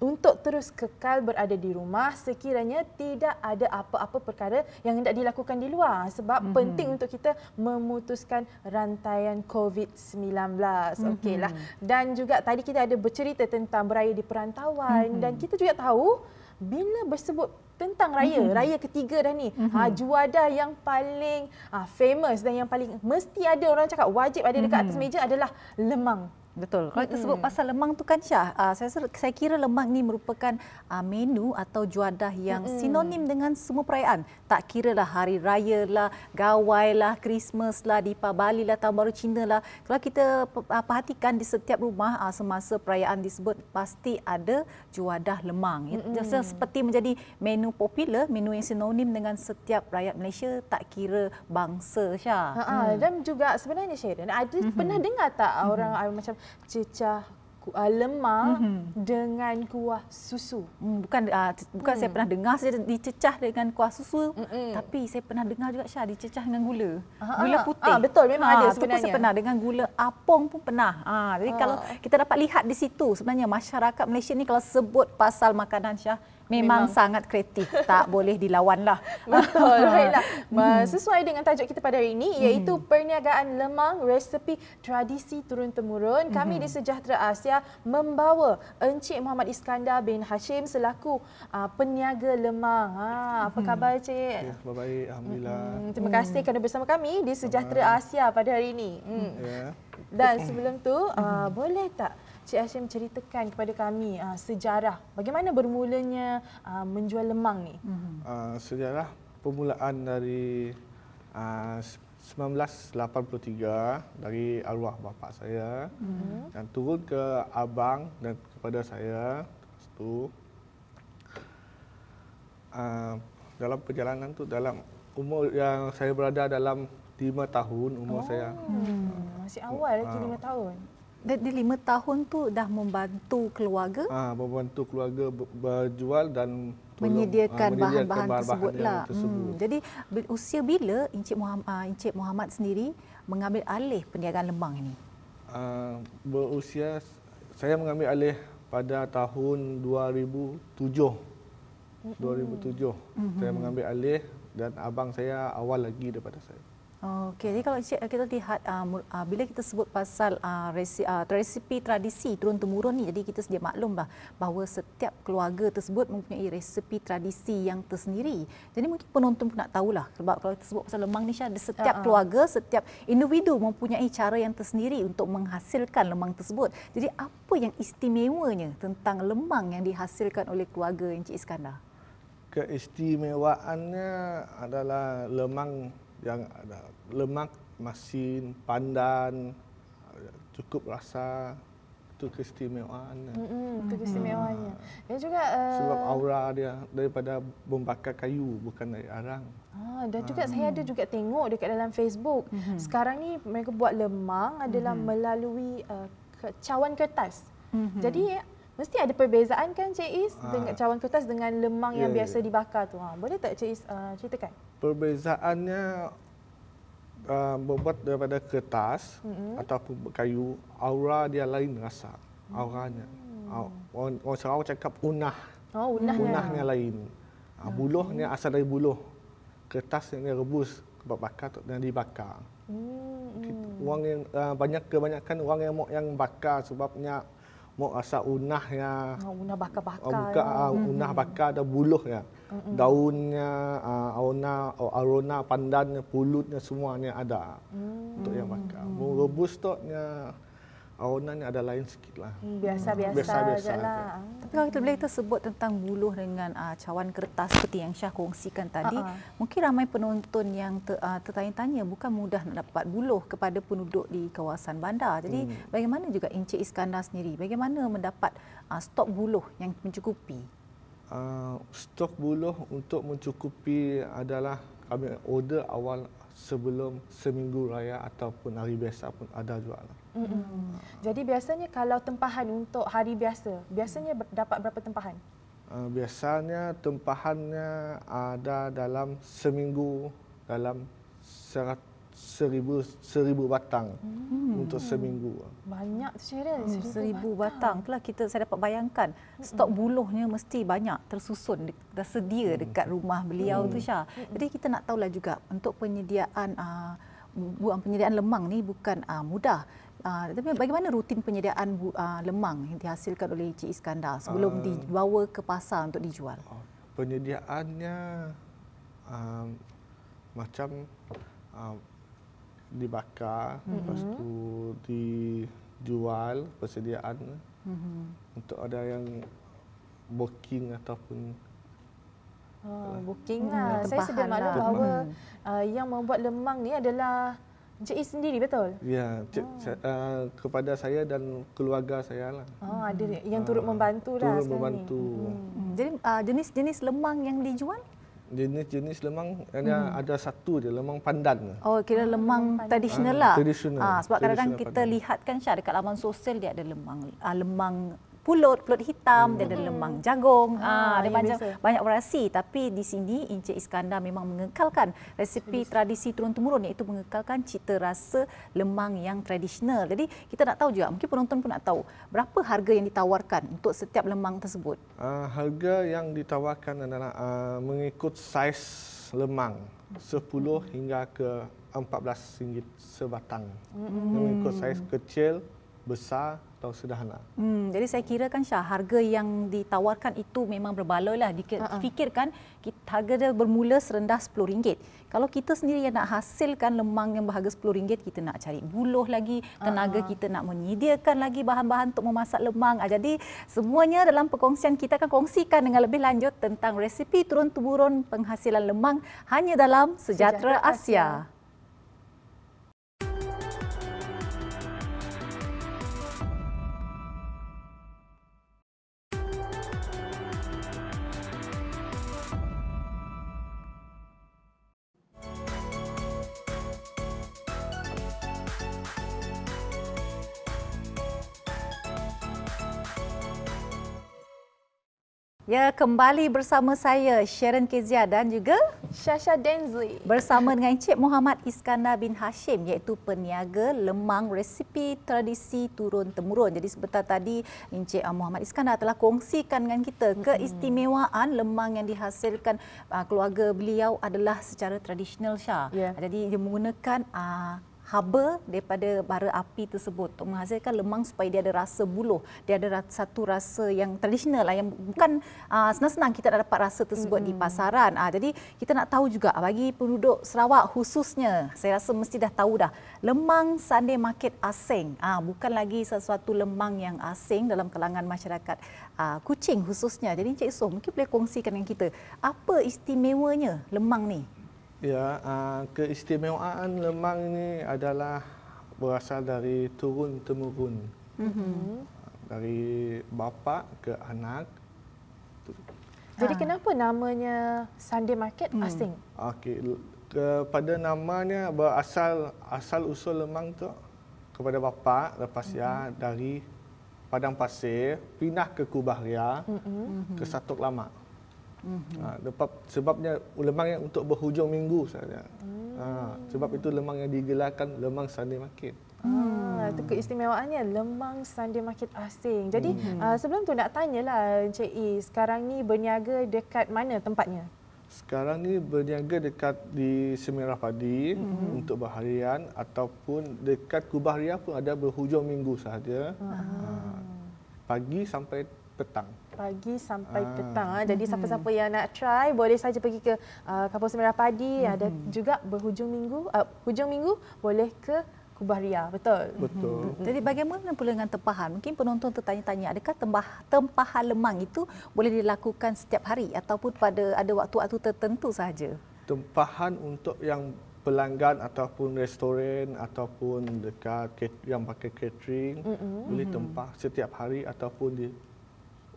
untuk terus kekal berada di rumah sekiranya tidak ada apa-apa perkara yang hendak dilakukan di luar sebab mm-hmm. penting untuk kita memutuskan rantaian COVID-19 mm-hmm. okeylah mhm. dan juga tadi kita ada bercerita tentang beraya di perantauan mm-hmm. dan kita juga tahu bila bersebut tentang raya, mm-hmm. raya ketiga dah ni. Mm-hmm. Ah, juadah yang paling ha, famous dan yang paling mesti ada orang cakap wajib ada dekat mm-hmm. atas meja adalah lemang. Betul. Kalau kita sebut pasal lemang tu kan Syah, uh, saya saya kira lemang ni merupakan uh, menu atau juadah yang Mm-mm. sinonim dengan semua perayaan. Tak kira lah hari raya lah, gawai lah, Christmas lah, di pabali lah, Tahun Baru Cina lah. Kalau kita uh, perhatikan di setiap rumah uh, semasa perayaan disebut pasti ada juadah lemang. Jadi ya, seperti menjadi menu popular, menu yang sinonim dengan setiap rakyat Malaysia tak kira bangsa Syah. Ha-ha. Hmm. dan juga sebenarnya Sharon, ada mm-hmm. pernah dengar tak mm-hmm. orang uh, macam cecah kuah lemak mm-hmm. dengan kuah susu. Mm, bukan uh, bukan mm. saya hmm. pernah dengar saja dicecah dengan kuah susu Mm-mm. tapi saya pernah dengar juga Syah dicecah dengan gula. Ha-ha. Gula ah. putih. Ha, betul memang ha, ada sebenarnya. Saya pernah dengan gula apong pun pernah. Ha, jadi ha. kalau kita dapat lihat di situ sebenarnya masyarakat Malaysia ni kalau sebut pasal makanan Syah Memang, sangat kreatif tak boleh dilawan lah. Betul. Baiklah. Hmm. Sesuai dengan tajuk kita pada hari ini hmm. iaitu hmm. perniagaan lemang resepi tradisi turun temurun. Kami hmm. di Sejahtera Asia membawa Encik Muhammad Iskandar bin Hashim selaku uh, peniaga lemang. Ha, apa hmm. khabar hmm. Cik? Ya, baik, baik. Alhamdulillah. Hmm. Terima kasih hmm. kerana bersama kami di Sejahtera Asia pada hari ini. Hmm. Ya. Dan sebelum tu uh, boleh tak Cik Hashim ceritakan kepada kami uh, sejarah bagaimana bermulanya uh, menjual lemang ni? Uh, sejarah permulaan dari uh, 1983 dari arwah bapa saya uh dan turun ke abang dan kepada saya tu uh, dalam perjalanan tu dalam umur yang saya berada dalam 5 tahun umur oh. saya. Hmm. Masih awal lagi 5 tahun. Jadi lima tahun tu dah membantu keluarga? Ah, ha, membantu keluarga berjual dan tolong, ah, menyediakan bahan-bahan ha, tersebut lah. Hmm. Jadi usia bila Encik Muhammad, ah, Encik Muhammad sendiri mengambil alih perniagaan lembang ini? Uh, berusia saya mengambil alih pada tahun 2007. hmm 2007. hmm Saya mengambil alih dan abang saya awal lagi daripada saya. Okey, jadi kalau Encik, kita lihat uh, bila kita sebut pasal uh, ah, resipi, uh, resipi tradisi turun temurun ni, jadi kita sedia maklum bahawa setiap keluarga tersebut mempunyai resipi tradisi yang tersendiri. Jadi mungkin penonton pun nak tahulah sebab kalau kita sebut pasal lemang ni, Syah, setiap uh-huh. keluarga, setiap individu mempunyai cara yang tersendiri untuk menghasilkan lemang tersebut. Jadi apa yang istimewanya tentang lemang yang dihasilkan oleh keluarga Encik Iskandar? Keistimewaannya adalah lemang yang ada lemak, masin, pandan, cukup rasa itu keistimewaan. Mm -hmm. Itu keistimewaannya. Uh, dan juga uh, sebab aura dia daripada membakar kayu bukan dari arang. Ah, dan juga uh, saya ada juga tengok dekat dalam Facebook. Mm -hmm. Sekarang ni mereka buat lemang adalah mm -hmm. melalui uh, cawan kertas. Mm -hmm. Jadi mesti ada perbezaan kan Cik Is dengan ah. cawan kertas dengan lemang yeah, yang ya, ya, biasa yeah. dibakar tu. Ha, boleh tak Cik Is uh, ceritakan? perbezaannya uh, berbuat daripada kertas mm-hmm. ataupun kayu aura dia lain rasa auranya mm. orang Sarawak cakap unah oh unah unahnya lain uh, ah, okay. Hmm. buluhnya asal dari buluh kertas yang dia rebus bakar yang dibakar mm orang yang uh, banyak kebanyakan orang yang mau yang bakar sebabnya Mau rasa unahnya oh, ah, unah bakar-bakar oh, buka ah, ya. uh, unah bakar ada buluhnya mm daunnya uh, ah, aroma uh, oh, pandannya pulutnya semuanya ada hmm untuk yang bakar mau mm. rebus toknya Aunan ni ada lain sikit lah. Hmm, biasa-biasa hmm. je lah. Tapi kalau kita boleh kita sebut tentang buluh dengan uh, cawan kertas seperti yang Syah kongsikan tadi, uh-huh. mungkin ramai penonton yang ter, uh, tertanya-tanya bukan mudah nak dapat buluh kepada penduduk di kawasan bandar. Jadi hmm. bagaimana juga Encik Iskandar sendiri, bagaimana mendapat uh, stok buluh yang mencukupi? Uh, stok buluh untuk mencukupi adalah kami order awal sebelum seminggu raya ataupun hari biasa pun ada juga lah. Ah. Jadi biasanya kalau tempahan untuk hari biasa, biasanya dapat berapa tempahan? Ah, biasanya tempahannya ada dalam seminggu dalam 100 seribu seribu batang hmm. untuk seminggu. Banyak tu Sharon, hmm. seribu, seribu batang. batang. Itulah kita saya dapat bayangkan hmm. stok buluhnya mesti banyak tersusun dah sedia hmm. dekat rumah beliau hmm. tu Syah. Hmm. Jadi kita nak tahulah juga untuk penyediaan ah, buah penyediaan lemang ni bukan aa, ah, mudah. Aa, ah, tapi bagaimana rutin penyediaan bu, aa, lemang yang dihasilkan oleh Cik Iskandar sebelum aa, dibawa ke pasar untuk dijual? Penyediaannya aa, macam aa, dibakar mm-hmm. lepas tu dijual persediaan mm-hmm. untuk ada yang booking ataupun Oh, booking hmm. Lah, saya sedia maklum lah. bahawa hmm. uh, yang membuat lemang ni adalah Encik E sendiri betul? Ya, Cik, oh. uh, kepada saya dan keluarga saya lah. Oh, ada hmm. yang turut ah, membantu uh, lah turut membantu. Hmm. Hmm. Jadi uh, jenis-jenis lemang yang dijual? jenis-jenis lemang hanya hmm. ada satu je lemang pandan. Oh kira lemang pandan. tradisional lah. Ah, tradisional. Ah, sebab kadang-kadang kita lihat kan Syah dekat laman sosial dia ada lemang ah, lemang pulut, pulut hitam, dia ada hmm. lemang jagung, ha, ada banyak banyak variasi. Tapi di sini Encik Iskandar memang mengekalkan resipi biasa. tradisi turun-temurun iaitu mengekalkan cita rasa lemang yang tradisional. Jadi kita nak tahu juga, mungkin penonton pun nak tahu berapa harga yang ditawarkan untuk setiap lemang tersebut? Uh, harga yang ditawarkan adalah uh, mengikut saiz lemang 10 hmm. hingga ke RM14 sebatang. Mm-hmm. Mengikut saiz kecil, besar, atau sederhana. Hmm, jadi saya kira kan Syah, harga yang ditawarkan itu memang berbaloi lah. Ha, ha. Fikirkan harga dia bermula serendah RM10. Kalau kita sendiri yang nak hasilkan lemang yang berharga RM10, kita nak cari buluh lagi, tenaga uh kita nak menyediakan lagi bahan-bahan untuk memasak lemang. Ah, jadi semuanya dalam perkongsian kita akan kongsikan dengan lebih lanjut tentang resipi turun turun penghasilan lemang hanya dalam Sejahtera, Asia. Ya, kembali bersama saya Sharon Kezia dan juga Shasha Denzli. Bersama dengan Encik Muhammad Iskandar bin Hashim iaitu peniaga lemang resipi tradisi turun-temurun. Jadi sebentar tadi Encik Muhammad Iskandar telah kongsikan dengan kita keistimewaan lemang yang dihasilkan ah, keluarga beliau adalah secara tradisional Shah. Yeah. Jadi dia menggunakan uh, haba daripada bara api tersebut untuk menghasilkan lemang supaya dia ada rasa buluh dia ada satu rasa yang tradisional lah yang bukan ah, senang-senang kita nak dapat rasa tersebut mm-hmm. di pasaran uh, jadi kita nak tahu juga bagi penduduk Sarawak khususnya saya rasa mesti dah tahu dah lemang sandi Market asing uh, bukan lagi sesuatu lemang yang asing dalam kalangan masyarakat uh, Kuching khususnya jadi Encik Soh mungkin boleh kongsikan dengan kita apa istimewanya lemang ni Ya, ah, keistimewaan lemang ini adalah berasal dari turun temurun. Mm-hmm. Dari bapa ke anak. Jadi ha. kenapa namanya Sunday Market hmm. Asing? Okey, kepada namanya berasal asal usul lemang tu kepada bapa lepas ya mm-hmm. dari Padang Pasir pindah ke Kubah Ria mm-hmm. ke Satok Lama. Mm-hmm. Ha, sebabnya lemang yang untuk berhujung minggu saja. Mm. Ha, sebab itu lemang yang digelarkan lemang Sunday Market. Ah, hmm. Ah, keistimewaannya lemang sandi makin asing. Jadi mm. uh, sebelum tu nak tanyalah Encik E, sekarang ni berniaga dekat mana tempatnya? Sekarang ni berniaga dekat di Semirah Padi hmm untuk berharian ataupun dekat Kubah Ria pun ada berhujung minggu sahaja. Ah. Ha, pagi sampai petang pagi sampai ah. petang. Ah. Jadi mm siapa-siapa yang nak try boleh saja pergi ke uh, Kampung Semerah Padi. hmm Ada mhm. juga berhujung minggu, uh, hujung minggu boleh ke Kubah Ria. Betul? Betul. hmm Jadi bagaimana pula dengan tempahan? Mungkin penonton tertanya-tanya adakah tempah, tempahan lemang itu boleh dilakukan setiap hari ataupun pada ada waktu-waktu tertentu sahaja? Tempahan untuk yang pelanggan ataupun restoran ataupun dekat yang pakai catering mm-hmm. boleh mhm. tempah setiap hari ataupun di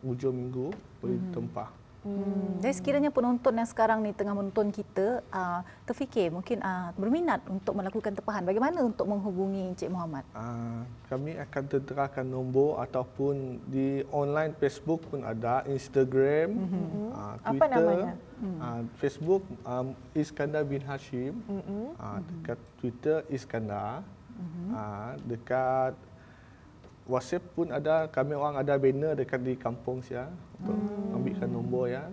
hujung minggu boleh tempah. Hmm. Jadi hmm. sekiranya penonton yang sekarang ni tengah menonton kita uh, terfikir mungkin uh, berminat untuk melakukan tepahan, bagaimana untuk menghubungi Encik Muhammad? Uh, kami akan tenterakan nombor ataupun di online Facebook pun ada, Instagram, hmm. uh, Twitter. Apa namanya? Uh, Facebook um, Iskandar bin Hashim, hmm. uh, dekat Twitter Iskandar, hmm. uh, dekat WhatsApp pun ada kami orang ada banner dekat di kampung saya untuk hmm. ambilkan nombor ya.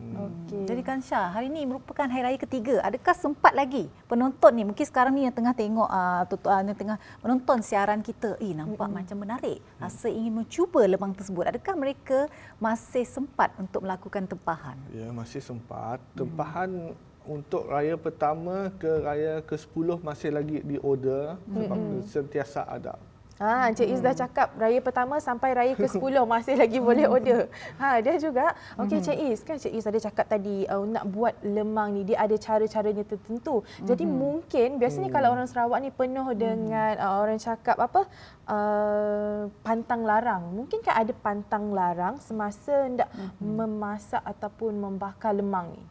Hmm. Okay. Jadi Kan Syah, hari ini merupakan hari raya ketiga. Adakah sempat lagi penonton ni mungkin sekarang ni yang tengah tengok uh, uh, yang tengah menonton siaran kita. Eh nampak mm-hmm. macam menarik. Hmm. Rasa ingin mencuba lemang tersebut. Adakah mereka masih sempat untuk melakukan tempahan? Ya, masih sempat. Hmm. Tempahan hmm untuk raya pertama ke raya ke-10 masih lagi di order mm-hmm. sentiasa ada Ha, Encik Iz dah hmm. cakap raya pertama sampai raya ke-10 masih lagi boleh hmm. order. Ha, dia juga. okay Encik hmm. Iz, kan Encik Iz ada cakap tadi uh, nak buat lemang ni dia ada cara-caranya tertentu. Jadi hmm. mungkin biasanya hmm. kalau orang Sarawak ni penuh hmm. dengan uh, orang cakap apa uh, pantang larang. Mungkinkah ada pantang larang semasa hendak hmm. memasak ataupun membakar lemang ni?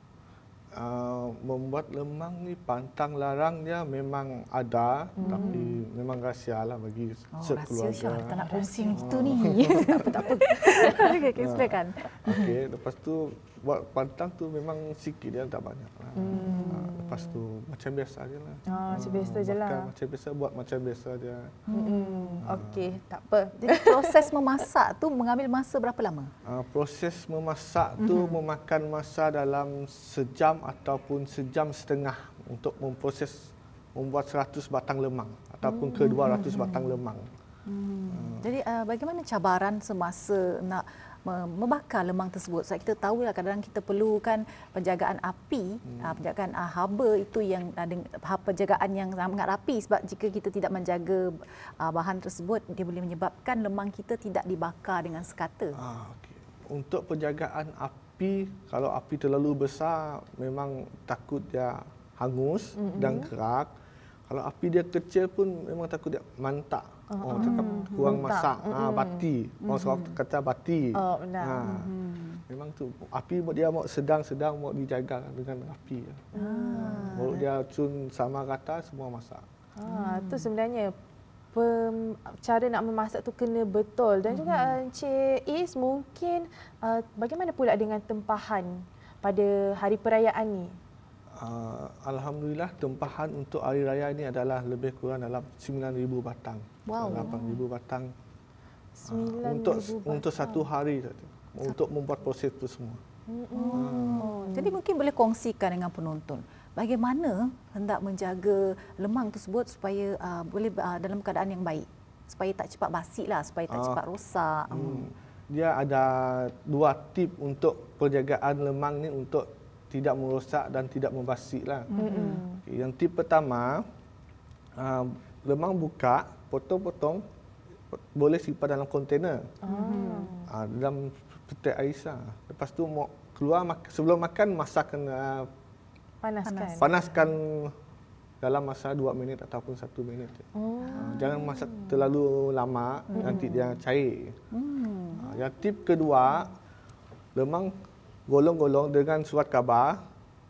Ah, membuat lemang ni pantang larangnya memang ada hmm. tapi memang rahsia lah bagi oh, sekeluarga. Oh, rahsia. Tak nak rahsia macam oh. tu ni. tak apa, tak apa. okay, okay, ah, okay, lepas tu buat pantang tu memang sikit dia tak banyak lah. Hmm. Uh, lepas tu macam biasa je lah. Ah, macam ah, biasa uh, je lah. Macam biasa buat macam biasa je. Hmm. Uh. Okey, tak apa. Jadi proses memasak tu mengambil masa berapa lama? Uh, proses memasak tu hmm. memakan masa dalam sejam ataupun sejam setengah untuk memproses membuat 100 batang lemang ataupun ke 200 hmm. batang lemang. Hmm. Jadi uh, bagaimana cabaran semasa nak membakar lemang tersebut. Sebab kita tahu lah kadang-kadang kita perlukan penjagaan api, hmm. Ah, penjagaan uh, haba itu yang uh, penjagaan yang sangat rapi sebab jika kita tidak menjaga bahan tersebut dia boleh menyebabkan lemang kita tidak dibakar dengan sekata. Ah, okay. Untuk penjagaan api, kalau api terlalu besar memang takut dia hangus mm-hmm. dan kerak. Kalau api dia kecil pun memang takut dia mantak. Ah, oh, oh cakap hmm, buang masak, ah, hmm, ah, bati. Oh, hmm, Orang hmm. kata bati. Oh, benar. Ha. Hmm. Memang tu api dia mau sedang-sedang mau dijaga dengan api. Ah. Ha. dia cun sama kata semua masak. Ah, hmm. tu sebenarnya pem, cara nak memasak tu kena betul dan hmm. juga eh, Encik Is mungkin uh, bagaimana pula dengan tempahan pada hari perayaan ni? uh, alhamdulillah tempahan untuk hari raya ini adalah lebih kurang dalam 9000 batang. Wow. 8000 batang. Uh, untuk batang. untuk satu hari satu. untuk membuat proses itu semua. Hmm. Jadi mungkin boleh kongsikan dengan penonton bagaimana hendak menjaga lemang tersebut supaya uh, boleh uh, dalam keadaan yang baik supaya tak cepat basi lah supaya tak uh, cepat rosak. Hmm. Dia ada dua tip untuk perjagaan lemang ni untuk tidak merosak dan tidak membasik lah. Mm-hmm. yang tip pertama, uh, lemang buka, potong-potong, boleh simpan dalam kontainer. Oh. Ah. Uh, ah, dalam petai ais lah. Lepas tu mau keluar, mak- sebelum makan masakkan. Uh, panaskan. Panaskan dalam masa 2 minit ataupun 1 minit. Oh. Uh, jangan masak terlalu lama, mm-hmm. nanti dia cair. Mm. Uh, yang tip kedua, lemang golong-golong dengan surat khabar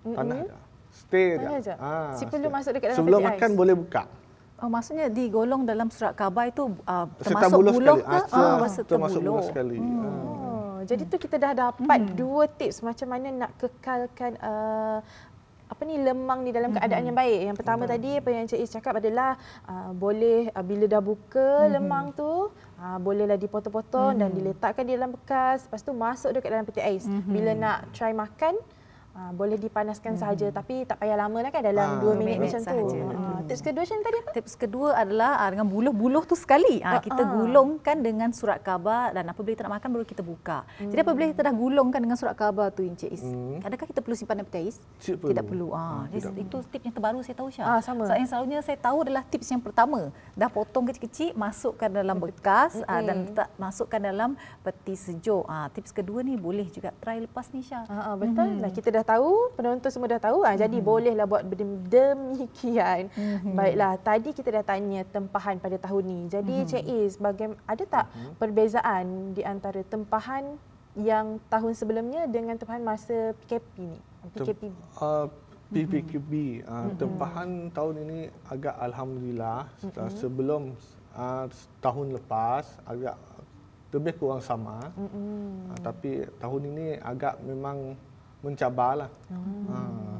mm-hmm. tanah dah. Stay tanah dah. Ha, si perlu masuk dekat dalam Sebelum makan ice. boleh buka. Oh, maksudnya digolong dalam surat khabar itu uh, termasuk bulu ke? Ha, ah, ah termasuk bulu sekali. Hmm. Hmm. Jadi tu kita dah dapat hmm. dua tips macam mana nak kekalkan uh, apa ni lemang ni dalam keadaan mm-hmm. yang baik. Yang pertama mm-hmm. tadi apa yang Cik Is cakap adalah uh, boleh uh, bila dah buka mm-hmm. lemang tu uh, bolehlah dipotong-potong mm-hmm. dan diletakkan di dalam bekas. Lepas tu masuk dekat dalam peti ais. Mm-hmm. Bila nak try makan, Ha, boleh dipanaskan hmm. sahaja tapi tak payah lama lah kan dalam 2 ah, ha, minit, minit macam sahaja. tu. Ah, hmm. Ha, tips kedua macam tadi apa? Tips kedua adalah ha, dengan buluh-buluh tu sekali. Ha, kita uh-huh. gulungkan dengan surat khabar dan apabila kita nak makan baru kita buka. Hmm. Jadi apabila kita dah gulungkan dengan surat khabar tu Encik Is, hmm. adakah kita perlu simpan dalam Is? Tidak perlu. Ha, tidak itu tips yang terbaru saya tahu Syah. Ha, sama. So, yang selalunya saya tahu adalah tips yang pertama. Dah potong kecil-kecil, masukkan dalam hmm. bekas hmm. ha, dan letak, masukkan dalam peti sejuk. Ha, tips kedua ni boleh juga try lepas ni Syah. Ha, betul. Hmm. Lah, kita dah tahu, penonton semua dah tahu. Ha, hmm. Jadi bolehlah buat demikian. Hmm. Baiklah, tadi kita dah tanya tempahan pada tahun ni. Jadi hmm. Cik Is, ada tak hmm. perbezaan di antara tempahan yang tahun sebelumnya dengan tempahan masa PKP ni? PKP. Tem- uh, PPKB, hmm. uh, hmm. tempahan hmm. tahun ini agak Alhamdulillah hmm. Uh, sebelum uh, tahun lepas agak lebih kurang sama. Hmm. Uh, tapi tahun ini agak memang mencabarlah. Oh. Ah.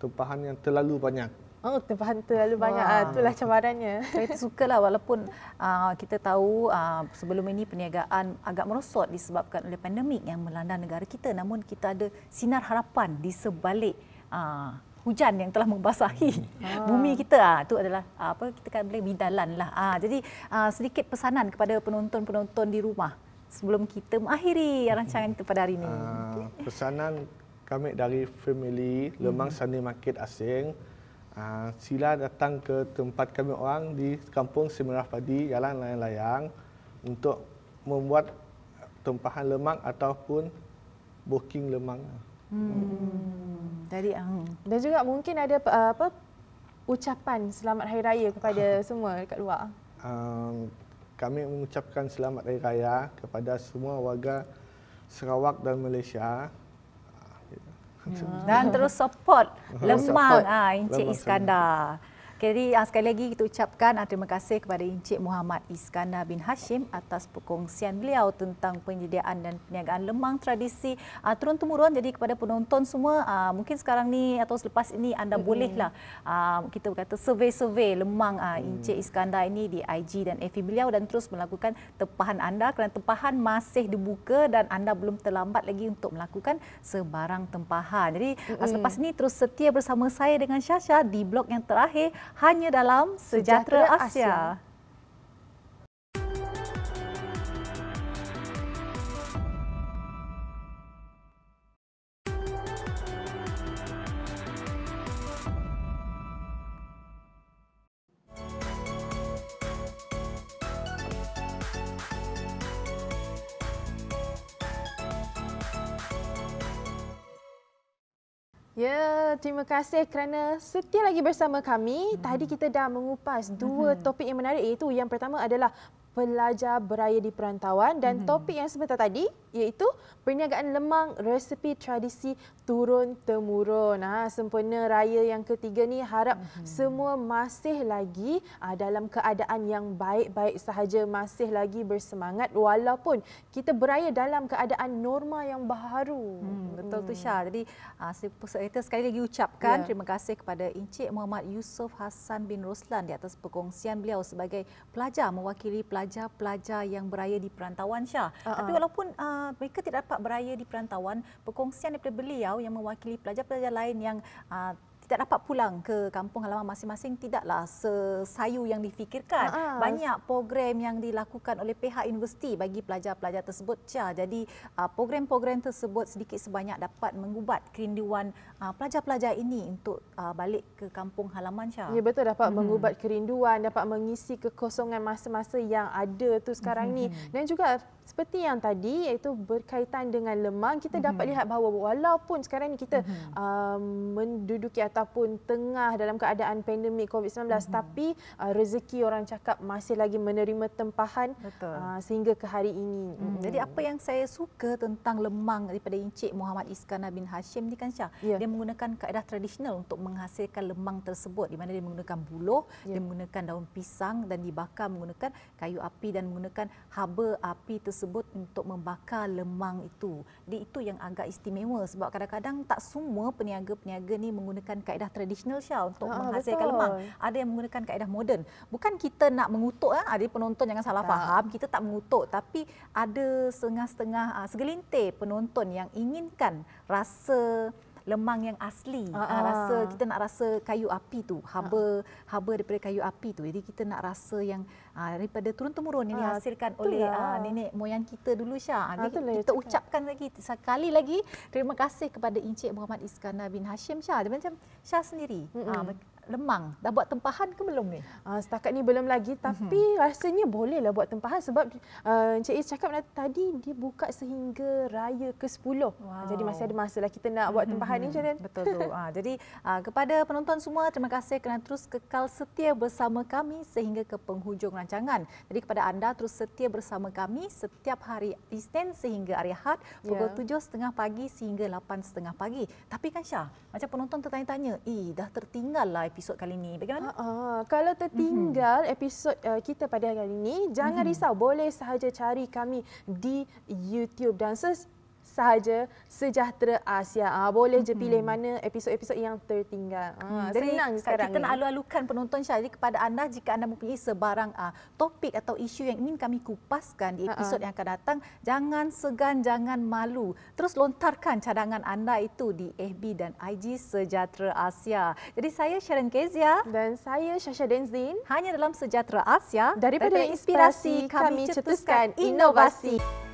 Tumpahan yang terlalu banyak. Oh, tumpahan terlalu banyak. Ah, itulah cabarannya. suka lah walaupun uh, kita tahu uh, sebelum ini perniagaan agak merosot disebabkan oleh pandemik yang melanda negara kita. Namun kita ada sinar harapan di sebalik uh, hujan yang telah membasahi ah. bumi kita. Itu adalah apa kita kata boleh bidalan lah. jadi sedikit pesanan kepada penonton-penonton di rumah sebelum kita mengakhiri rancangan kita pada hari ini. Ah, pesanan kami dari family Lemang hmm. Sunday Market Asing. Ah, sila datang ke tempat kami orang di Kampung Semerah Padi, Jalan Layang-Layang untuk membuat tempahan lemang ataupun booking lemang. Hmm. Dari Ang. Ah. Dan juga mungkin ada ah, apa ucapan selamat hari raya kepada semua dekat luar. Um, kami mengucapkan selamat hari raya kepada semua warga Sarawak dan Malaysia Dan terus support lemak ah Encik Iskandar. Semua. Jadi ah, sekali lagi kita ucapkan ah, terima kasih kepada Encik Muhammad Iskandar bin Hashim atas perkongsian beliau tentang penyediaan dan perniagaan lemang tradisi ah, turun-temurun. Jadi kepada penonton semua, mungkin sekarang ni atau selepas ini anda hmm bolehlah kita berkata survey-survey lemang mm. Encik Iskandar ini di IG dan FB beliau dan terus melakukan tempahan anda kerana tempahan masih dibuka dan anda belum terlambat lagi untuk melakukan sebarang tempahan. Jadi mm-hmm. selepas ini terus setia bersama saya dengan Syasha di blog yang terakhir hanya dalam Sejahtera Asia. Sejahtera Asia. terima kasih kerana setia lagi bersama kami. Hmm. Tadi kita dah mengupas hmm. dua topik yang menarik iaitu yang pertama adalah pelajar beraya di perantauan dan hmm. topik yang sebentar tadi iaitu perniagaan lemang resepi tradisi turun temurun. Ha sempena raya yang ketiga ni harap mm-hmm. semua masih lagi aa, ha, dalam keadaan yang baik-baik sahaja masih lagi bersemangat walaupun kita beraya dalam keadaan norma yang baru. Hmm, betul hmm. tu Syah. Jadi ha, saya sekali lagi ucapkan yeah. terima kasih kepada Encik Muhammad Yusof Hassan bin Roslan di atas perkongsian beliau sebagai pelajar mewakili pelajar-pelajar yang beraya di perantauan Syah. Uh-huh. Tapi ah. walaupun aa, ha, mereka tidak dapat beraya di perantauan, perkongsian daripada beliau yang mewakili pelajar-pelajar lain yang uh, tidak dapat pulang ke kampung halaman masing-masing tidaklah sesayu yang difikirkan. Uh-huh. Banyak program yang dilakukan oleh pihak universiti bagi pelajar-pelajar tersebut. Cia. Jadi uh, program-program tersebut sedikit sebanyak dapat mengubat kerinduan uh, pelajar-pelajar ini untuk uh, balik ke kampung halaman. Cia. Ya betul, dapat hmm. mengubat kerinduan, dapat mengisi kekosongan masa-masa yang ada tu sekarang hmm. ni. Dan juga seperti yang tadi iaitu berkaitan dengan lemang kita mm-hmm. dapat mhm. lihat bahawa walaupun sekarang ni kita mm-hmm. uh, menduduki ataupun tengah dalam keadaan pandemik COVID-19 mm-hmm. tapi uh, rezeki orang cakap masih lagi menerima tempahan uh, sehingga ke hari ini. Mm-hmm. Jadi apa yang saya suka tentang lemang daripada Encik Muhammad Iskandar bin Hashim ni kan Syah yeah. dia menggunakan kaedah tradisional untuk menghasilkan lemang tersebut di mana dia menggunakan buluh, yeah. dia menggunakan daun pisang dan dibakar menggunakan kayu api dan menggunakan haba api tersebut tersebut untuk membakar lemang itu. Jadi itu yang agak istimewa sebab kadang-kadang tak semua peniaga-peniaga ni menggunakan kaedah tradisional Syah untuk ha, menghasilkan betul. lemang. Ada yang menggunakan kaedah moden. Bukan kita nak mengutuk, ya. ada penonton jangan salah tak. faham, kita tak mengutuk tapi ada setengah-setengah ah, segelintir penonton yang inginkan rasa lemang yang asli. Uh, uh, rasa ah. kita nak rasa kayu api tu, haba uh, haba daripada kayu api tu. Jadi kita nak rasa yang uh, daripada turun temurun ini uh, dihasilkan oleh uh, nenek moyang kita dulu Syah. Uh, kita cakap. ucapkan lagi sekali lagi terima kasih kepada Encik Muhammad Iskandar bin Hashim Syah. Macam Syah sendiri. Mm-hmm. Uh, lemang. Dah buat tempahan ke belum ni? Uh, setakat ni belum lagi mhm. tapi mm-hmm. rasanya bolehlah buat tempahan sebab uh, ah, Cik Is cakap lah, tadi dia buka sehingga raya ke-10. Ah, wow. Jadi masih ada masa lah kita nak buat mhm, tempahan mm-hmm. ni Jaren. Mhm. Betul tu. uh, jadi uh, kepada penonton semua terima kasih kerana terus kekal setia bersama kami sehingga ke penghujung rancangan. Jadi kepada anda terus setia bersama kami setiap hari Isnin sehingga hari Ahad pukul yeah. Ya. 7.30 pagi sehingga 8.30 pagi. Tapi kan Syah macam penonton tertanya-tanya eh dah tertinggal lah episod kali ini Bagaimana? Uh, uh, kalau tertinggal mm-hmm. episod uh, kita pada hari ini, jangan mm-hmm. risau. Boleh sahaja cari kami di YouTube dan sahaja sejahtera Asia. Ah ha, boleh je pilih hmm. mana episod-episod yang tertinggal. Ha, Jadi, senang sekarang. Kita ni. nak alu-alukan penonton Syah. kepada anda jika anda mempunyai sebarang uh, topik atau isu yang ingin kami kupaskan di ha, ha. episod uh-uh. yang akan datang, jangan segan, jangan malu. Terus lontarkan cadangan anda itu di FB dan IG Sejahtera Asia. Jadi saya Sharon Kezia dan saya Shasha Denzin hanya dalam Sejahtera Asia daripada, daripada inspirasi kami, kami cetuskan inovasi. inovasi.